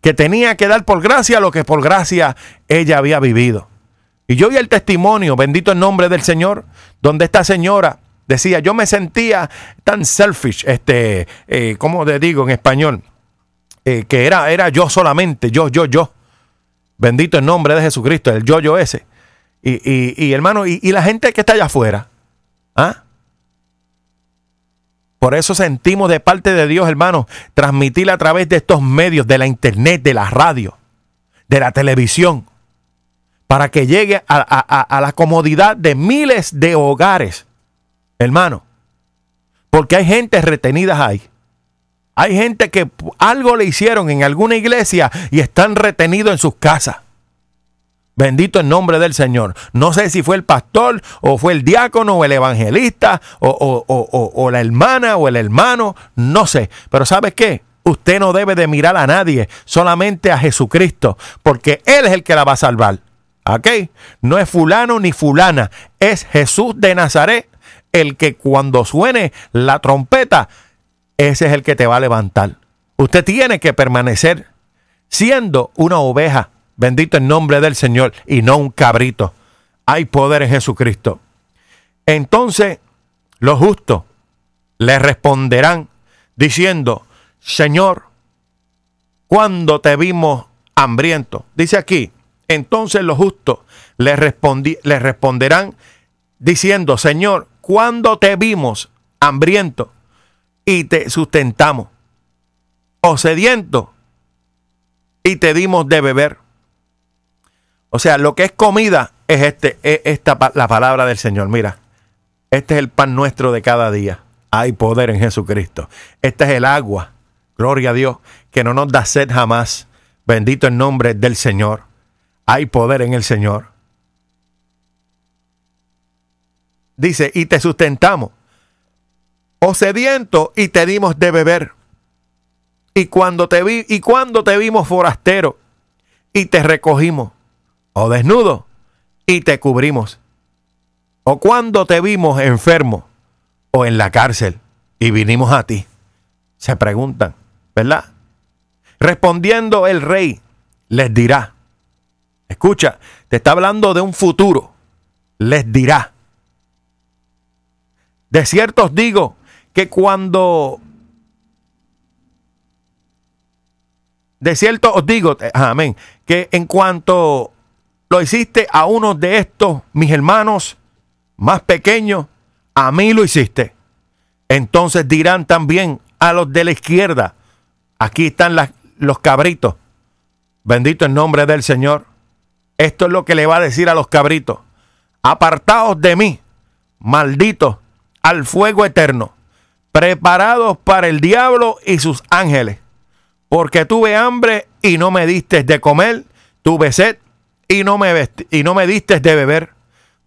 Speaker 2: que tenía que dar por gracia lo que por gracia ella había vivido. Y yo vi el testimonio, bendito el nombre del Señor, donde esta señora decía, yo me sentía tan selfish, este, eh, ¿cómo te digo en español? Eh, que era, era yo solamente, yo, yo, yo. Bendito el nombre de Jesucristo, el yo, yo ese. Y, hermano, y, la gente que está allá afuera, ¿ah? Por eso sentimos de parte de Dios, hermano, transmitir a través de estos medios, de la internet, de la radio, de la televisión, para que llegue a, la comodidad de miles de hogares, hermano. Porque hay gente retenidas ahí. Hay gente que algo le hicieron en alguna iglesia y están retenidos en sus casas. Bendito el nombre del Señor. No sé si fue el pastor o fue el diácono o el evangelista o, o la hermana o el hermano. No sé. Pero ¿sabes qué? Usted no debe de mirar a nadie, solamente a Jesucristo, porque Él es el que la va a salvar. ¿Ok? No es fulano ni fulana, es Jesús de Nazaret el que cuando suene la trompeta, ese es el que te va a levantar. Usted tiene que permanecer siendo una oveja, bendito el nombre del Señor, y no un cabrito. Hay poder en Jesucristo. Entonces, los justos le responderán diciendo, Señor, Cuando te vimos hambriento? Dice aquí, entonces los justos le, respondí, le responderán diciendo, Señor, cuando te vimos hambriento y te sustentamos? ¿O sediento y te dimos de beber? O sea, lo que es comida es, este, esta, la palabra del Señor. Mira, este es el pan nuestro de cada día. Hay poder en Jesucristo. Este es el agua, gloria a Dios, que no nos da sed jamás. Bendito el nombre del Señor. Hay poder en el Señor. Dice, y te sustentamos. O sediento y te dimos de beber. Y cuando te, vi, y cuando te vimos forastero y te recogimos. O desnudo y te cubrimos. O cuando te vimos enfermo o en la cárcel y vinimos a ti. Se preguntan, ¿verdad? Respondiendo el rey, les dirá, Escucha, te está hablando de un futuro. Les dirá. De cierto os digo que cuando... De cierto os digo, eh, amén, que en cuanto lo hiciste a uno de estos, mis hermanos más pequeños, a mí lo hiciste. Entonces dirán también a los de la izquierda, aquí están los cabritos. Bendito el nombre del Señor. Esto es lo que le va a decir a los cabritos. Apartaos de mí, malditos, al fuego eterno, preparados para el diablo y sus ángeles. Porque tuve hambre y no me diste de comer, tuve sed y no me, y no me diste de beber.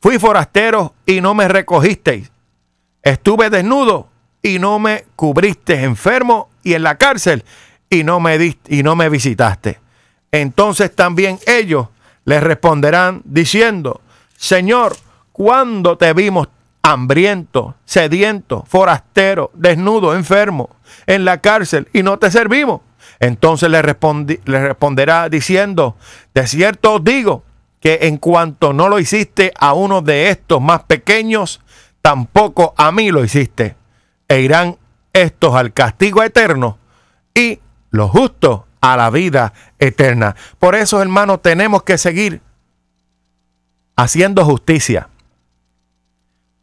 Speaker 2: Fui forastero y no me recogisteis. Estuve desnudo y no me cubristeis, enfermo y en la cárcel y no me, y no me visitaste. Entonces también ellos les responderán diciendo, Señor, cuando te vimos hambriento, sediento, forastero, desnudo, enfermo, en la cárcel y no te servimos? Entonces le, le responderá diciendo, de cierto os digo que en cuanto no lo hiciste a uno de estos más pequeños, tampoco a mí lo hiciste. E irán estos al castigo eterno y los justos a la vida eterna. Por eso, hermanos, tenemos que seguir haciendo justicia,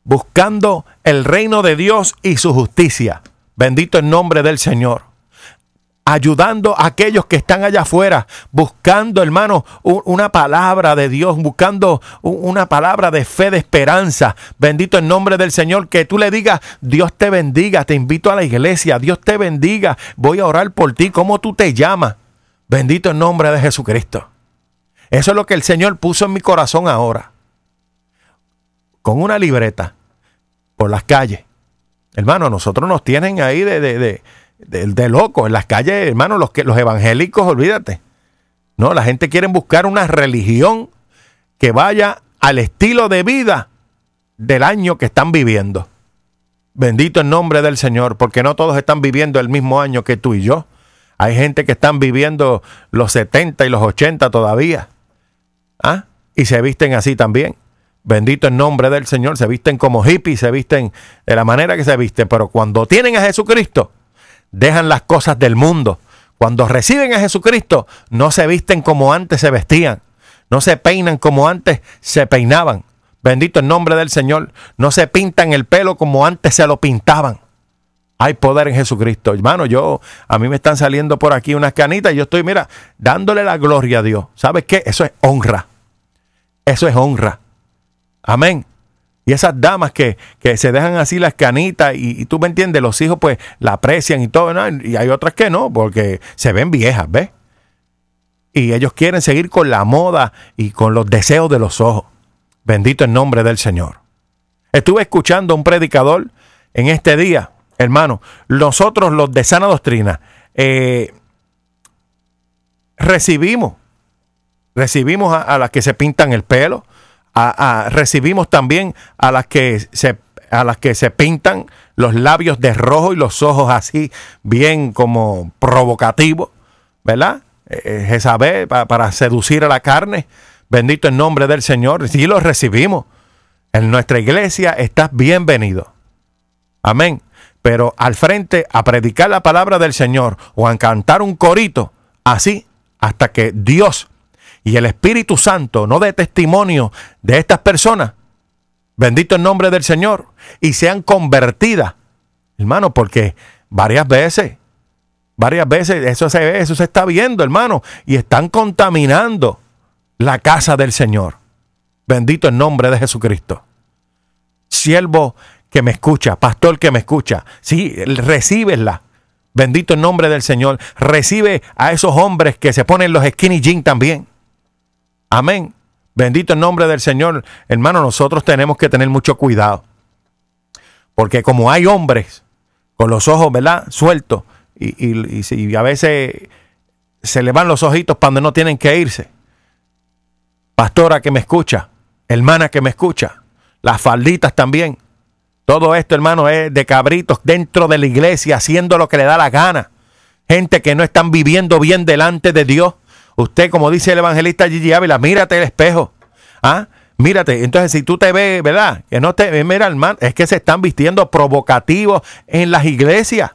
Speaker 2: buscando el reino de Dios y su justicia. Bendito el nombre del Señor ayudando a aquellos que están allá afuera, buscando, hermano, una palabra de Dios, buscando una palabra de fe, de esperanza. Bendito el nombre del Señor, que tú le digas, Dios te bendiga, te invito a la iglesia, Dios te bendiga, voy a orar por ti, ¿cómo tú te llamas? Bendito el nombre de Jesucristo. Eso es lo que el Señor puso en mi corazón ahora. Con una libreta por las calles. Hermano, nosotros nos tienen ahí de, de, de, loco. En las calles, hermano, los, los evangélicos, olvídate. No, la gente quiere buscar una religión que vaya al estilo de vida del año que están viviendo. Bendito el nombre del Señor, porque no todos están viviendo el mismo año que tú y yo. Hay gente que están viviendo los 70 y los 80 todavía. ¿Ah? Y se visten así también. Bendito el nombre del Señor. Se visten como hippies, se visten de la manera que se visten. Pero cuando tienen a Jesucristo, dejan las cosas del mundo. Cuando reciben a Jesucristo, no se visten como antes se vestían, no se peinan como antes se peinaban. Bendito el nombre del Señor. No se pintan el pelo como antes se lo pintaban. Hay poder en Jesucristo. Hermano, yo, a mí me están saliendo por aquí unas canitas y yo estoy, mira, dándole la gloria a Dios. ¿Sabes qué? Eso es honra. Eso es honra. Amén y esas damas que, se dejan así las canitas y, tú me entiendes, los hijos pues la aprecian y todo, y hay otras que no, porque se ven viejas, ¿ves? Y ellos quieren seguir con la moda y con los deseos de los ojos. Bendito el nombre del Señor. Estuve escuchando a un predicador en este día, hermano, nosotros los de sana doctrina, eh, recibimos, recibimos a las que se pintan el pelo, recibimos también a las que se a las que se pintan los labios de rojo y los ojos así, bien como provocativos, ¿verdad? Jezabel, eh, eh, para seducir a la carne. Bendito el nombre del Señor. Si los recibimos en nuestra iglesia, estás bienvenido. Amén. Pero al frente, a predicar la palabra del Señor o a cantar un corito, así, hasta que Dios y el Espíritu Santo no dé testimonio de estas personas, bendito el nombre del Señor, y sean convertidas, hermano, porque varias veces, varias veces eso se eso se está viendo, hermano, y están contaminando la casa del Señor. Bendito el nombre de Jesucristo. Siervo que me escucha, pastor que me escucha, sí, recíbelas, Bendito el nombre del Señor. Recibe a esos hombres que se ponen los skinny jeans también. Amén. Bendito el nombre del Señor. Hermano, nosotros tenemos que tener mucho cuidado. Porque como hay hombres con los ojos, ¿verdad? Sueltos. Y, y, a veces se le van los ojitos cuando no tienen que irse. Pastora que me escucha, hermana que me escucha, las falditas también. Todo esto, hermano, es de cabritos dentro de la iglesia, haciendo lo que le da la gana. Gente que no están viviendo bien delante de Dios. Usted, como dice el evangelista Gigi Ávila, mírate el espejo. ¿Ah? Mírate, entonces si tú te ves, ¿verdad? Que no te eh, mira man, es que se están vistiendo provocativos en las iglesias.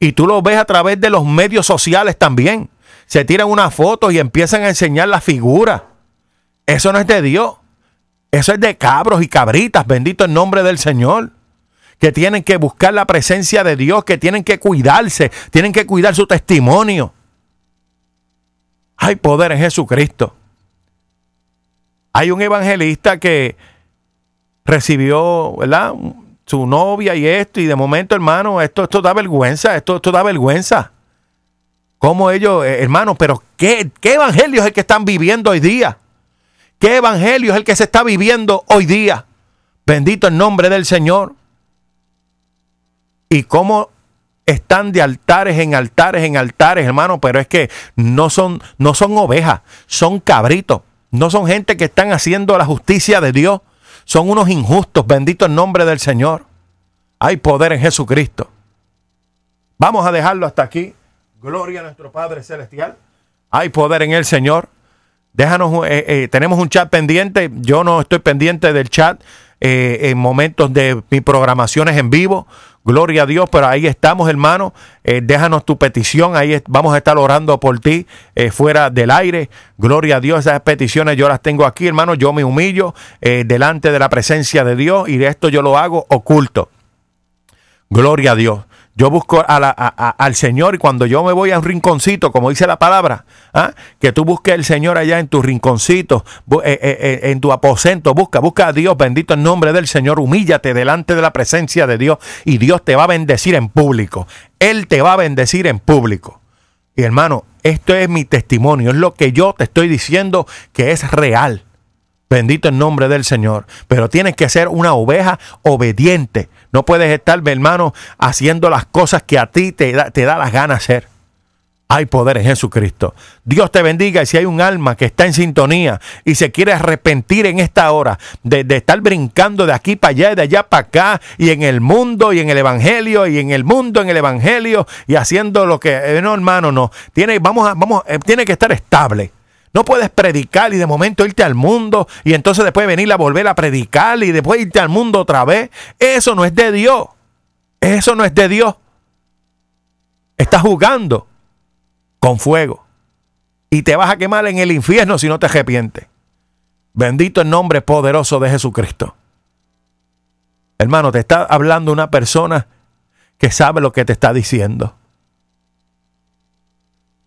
Speaker 2: Y tú lo ves a través de los medios sociales también. Se tiran unas fotos y empiezan a enseñar la figura. Eso no es de Dios. Eso es de cabros y cabritas, bendito el nombre del Señor. Que tienen que buscar la presencia de Dios, que tienen que cuidarse, tienen que cuidar su testimonio. Hay poder en Jesucristo. Hay un evangelista que recibió, ¿verdad? Su novia y esto, y de momento, hermano, esto, esto da vergüenza, esto, esto da vergüenza. ¿Cómo ellos, eh, hermano, pero qué, qué evangelio es el que están viviendo hoy día? ¿Qué evangelio es el que se está viviendo hoy día? Bendito el nombre del Señor. Y cómo están de altares en altares en altares, hermano, pero es que no son, no son ovejas, son cabritos, no son gente que están haciendo la justicia de Dios, son unos injustos, bendito el nombre del Señor. Hay poder en Jesucristo. Vamos a dejarlo hasta aquí. Gloria a nuestro Padre Celestial. Hay poder en el Señor. Déjanos, eh, eh, tenemos un chat pendiente. Yo no estoy pendiente del chat. Eh, en momentos de mis programaciones en vivo. Gloria a Dios, pero ahí estamos, hermano. Eh, déjanos tu petición, ahí vamos a estar orando por ti eh, fuera del aire. Gloria a Dios, esas peticiones yo las tengo aquí, hermano. Yo me humillo delante de la presencia de Dios y de esto yo lo hago oculto. Gloria a Dios. Yo busco al Señor y cuando yo me voy a un rinconcito, como dice la palabra, ¿ah? que tú busques al Señor allá en tu rinconcito, eh, eh, eh, en tu aposento, busca, busca a Dios, bendito el nombre del Señor, humíllate delante de la presencia de Dios y Dios te va a bendecir en público. Él te va a bendecir en público. Y hermano, esto es mi testimonio, es lo que yo te estoy diciendo que es real. Bendito el nombre del Señor. Pero tienes que ser una oveja obediente. No puedes estar, mi hermano, haciendo las cosas que a ti te da, te da las ganas hacer. Hay poder en Jesucristo. Dios te bendiga y si hay un alma que está en sintonía y se quiere arrepentir en esta hora de, estar brincando de aquí para allá y de allá para acá y en el mundo y en el evangelio y en el mundo en el evangelio y haciendo lo que eh, no hermano no tiene vamos vamos eh, tiene que estar estable. No puedes predicar y de momento irte al mundo y entonces después venir a volver a predicar y después irte al mundo otra vez. Eso no es de Dios. Eso no es de Dios. Estás jugando con fuego y te vas a quemar en el infierno si no te arrepientes. Bendito el nombre poderoso de Jesucristo. Hermano, te está hablando una persona que sabe lo que te está diciendo.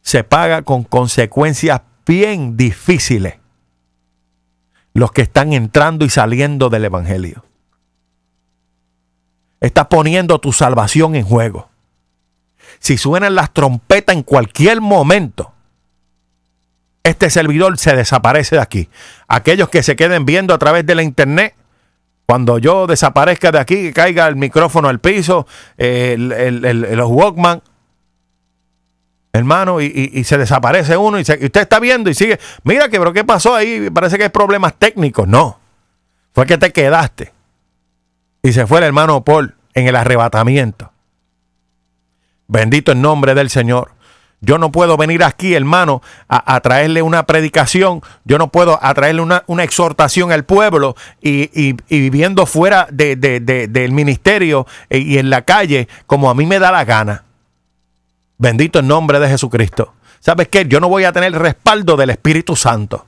Speaker 2: Se paga con consecuencias bien difíciles los que están entrando y saliendo del Evangelio. Estás poniendo tu salvación en juego. Si suenan las trompetas en cualquier momento, este servidor se desaparece de aquí. Aquellos que se queden viendo a través de la internet, cuando yo desaparezca de aquí, caiga el micrófono al piso, eh, los Walkman, hermano, y, se desaparece uno y, usted está viendo y sigue, mira que, pero ¿qué pasó ahí? Parece que hay problemas técnicos. No, fue que te quedaste. Y se fue el hermano Paul en el arrebatamiento. Bendito el nombre del Señor. Yo no puedo venir aquí, hermano, a, traerle una predicación. Yo no puedo traerle una, una exhortación al pueblo y, viviendo fuera de, del ministerio e, y en la calle como a mí me da la gana. Bendito el nombre de Jesucristo. ¿Sabes qué? Yo no voy a tener respaldo del Espíritu Santo.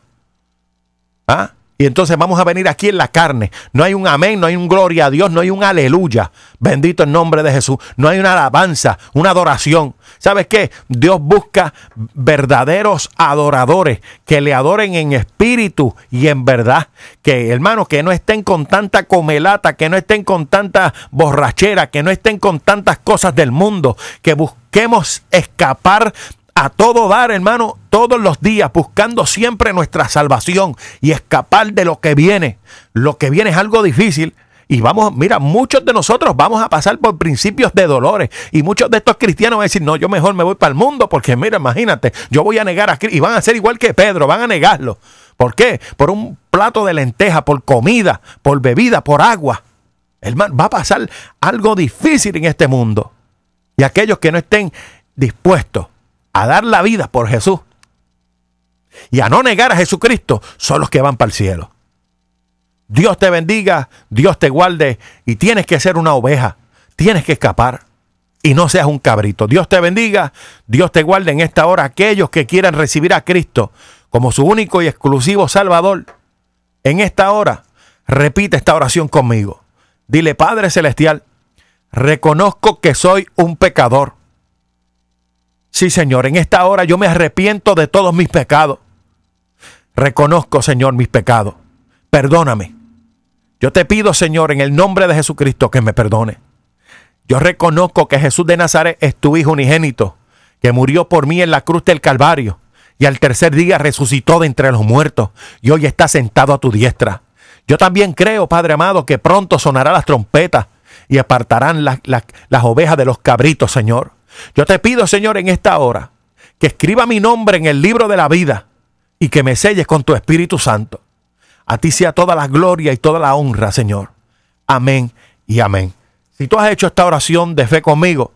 Speaker 2: ¿Ah? Y entonces vamos a venir aquí en la carne. No hay un amén, no hay un gloria a Dios, no hay un aleluya. Bendito el nombre de Jesús. No hay una alabanza, una adoración. ¿Sabes qué? Dios busca verdaderos adoradores que le adoren en espíritu y en verdad. Que, hermano, que no estén con tanta comelata, que no estén con tanta borrachera, que no estén con tantas cosas del mundo, que busquemos escapar a todo dar, hermano, todos los días, buscando siempre nuestra salvación y escapar de lo que viene. Lo que viene es algo difícil y vamos, mira, muchos de nosotros vamos a pasar por principios de dolores. Y muchos de estos cristianos van a decir, no, yo mejor me voy para el mundo porque, mira, imagínate, yo voy a negar a Cristo. Y van a ser igual que Pedro, van a negarlo. ¿Por qué? Por un plato de lenteja, por comida, por bebida, por agua. Hermano, va a pasar algo difícil en este mundo. Y aquellos que no estén dispuestos a dar la vida por Jesús y a no negar a Jesucristo son los que van para el cielo. Dios te bendiga, Dios te guarde y tienes que ser una oveja, tienes que escapar y no seas un cabrito. Dios te bendiga, Dios te guarde en esta hora aquellos que quieran recibir a Cristo como su único y exclusivo Salvador. En esta hora, repite esta oración conmigo. Dile, Padre Celestial, reconozco que soy un pecador. Sí, Señor, en esta hora yo me arrepiento de todos mis pecados. Reconozco, Señor, mis pecados. Perdóname. Yo te pido, Señor, en el nombre de Jesucristo, que me perdone. Yo reconozco que Jesús de Nazaret es tu Hijo unigénito, que murió por mí en la cruz del Calvario y al tercer día resucitó de entre los muertos y hoy está sentado a tu diestra. Yo también creo, Padre amado, que pronto sonará las trompetas y apartarán las, las ovejas de los cabritos, Señor. Yo te pido, Señor, en esta hora, que escriba mi nombre en el libro de la vida y que me selles con tu Espíritu Santo. A ti sea toda la gloria y toda la honra, Señor. Amén y amén. Si tú has hecho esta oración de fe conmigo,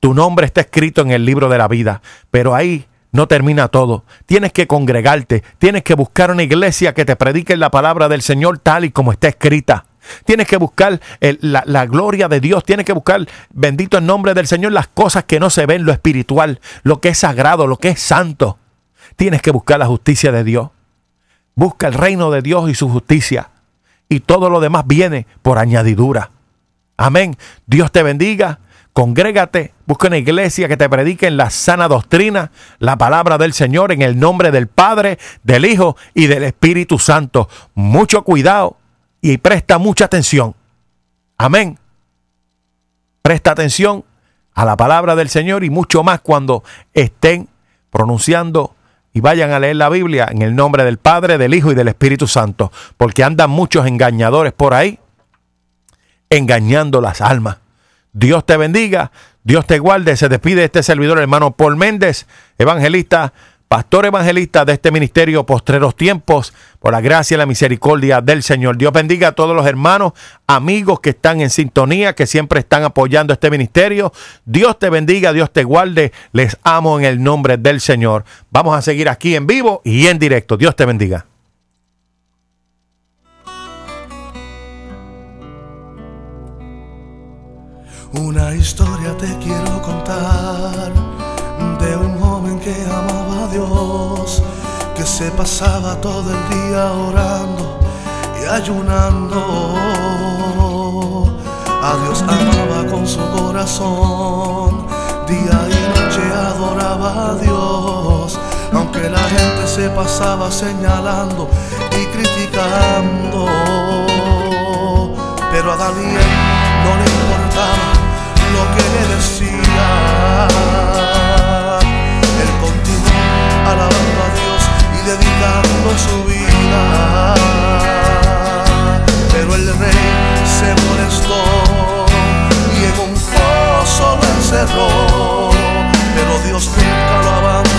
Speaker 2: tu nombre está escrito en el libro de la vida, pero ahí no termina todo. Tienes que congregarte, tienes que buscar una iglesia que te predique la palabra del Señor tal y como está escrita. Tienes que buscar la, la, gloria de Dios, tienes que buscar, bendito el nombre del Señor, las cosas que no se ven, lo espiritual, lo que es sagrado, lo que es santo. Tienes que buscar la justicia de Dios. Busca el reino de Dios y su justicia. Y todo lo demás viene por añadidura. Amén. Dios te bendiga. Congrégate, busca una iglesia que te predique en la sana doctrina, la palabra del Señor en el nombre del Padre, del Hijo y del Espíritu Santo. Mucho cuidado y presta mucha atención. Amén. Presta atención a la palabra del Señor y mucho más cuando estén pronunciando y vayan a leer la Biblia en el nombre del Padre, del Hijo y del Espíritu Santo, porque andan muchos engañadores por ahí engañando las almas. Dios te bendiga, Dios te guarde, se despide este servidor hermano Paul Méndez, evangelista pastor evangelista de este ministerio Postreros Tiempos, por la gracia y la misericordia del Señor. Dios bendiga a todos los hermanos, amigos que están en sintonía, que siempre están apoyando este ministerio. Dios te bendiga, Dios te guarde. Les amo en el nombre del Señor. Vamos a seguir aquí en vivo y en directo. Dios te bendiga.
Speaker 1: Una historia te quiero contar se pasaba todo el día orando y ayunando. A Dios amaba con su corazón, día y noche adoraba a Dios, aunque la gente se pasaba señalando y criticando. Pero a Daniel no le importaba lo que le decía dando su vida. Pero el rey se molestó y en un pozo lo encerró. Pero Dios nunca lo abandonó.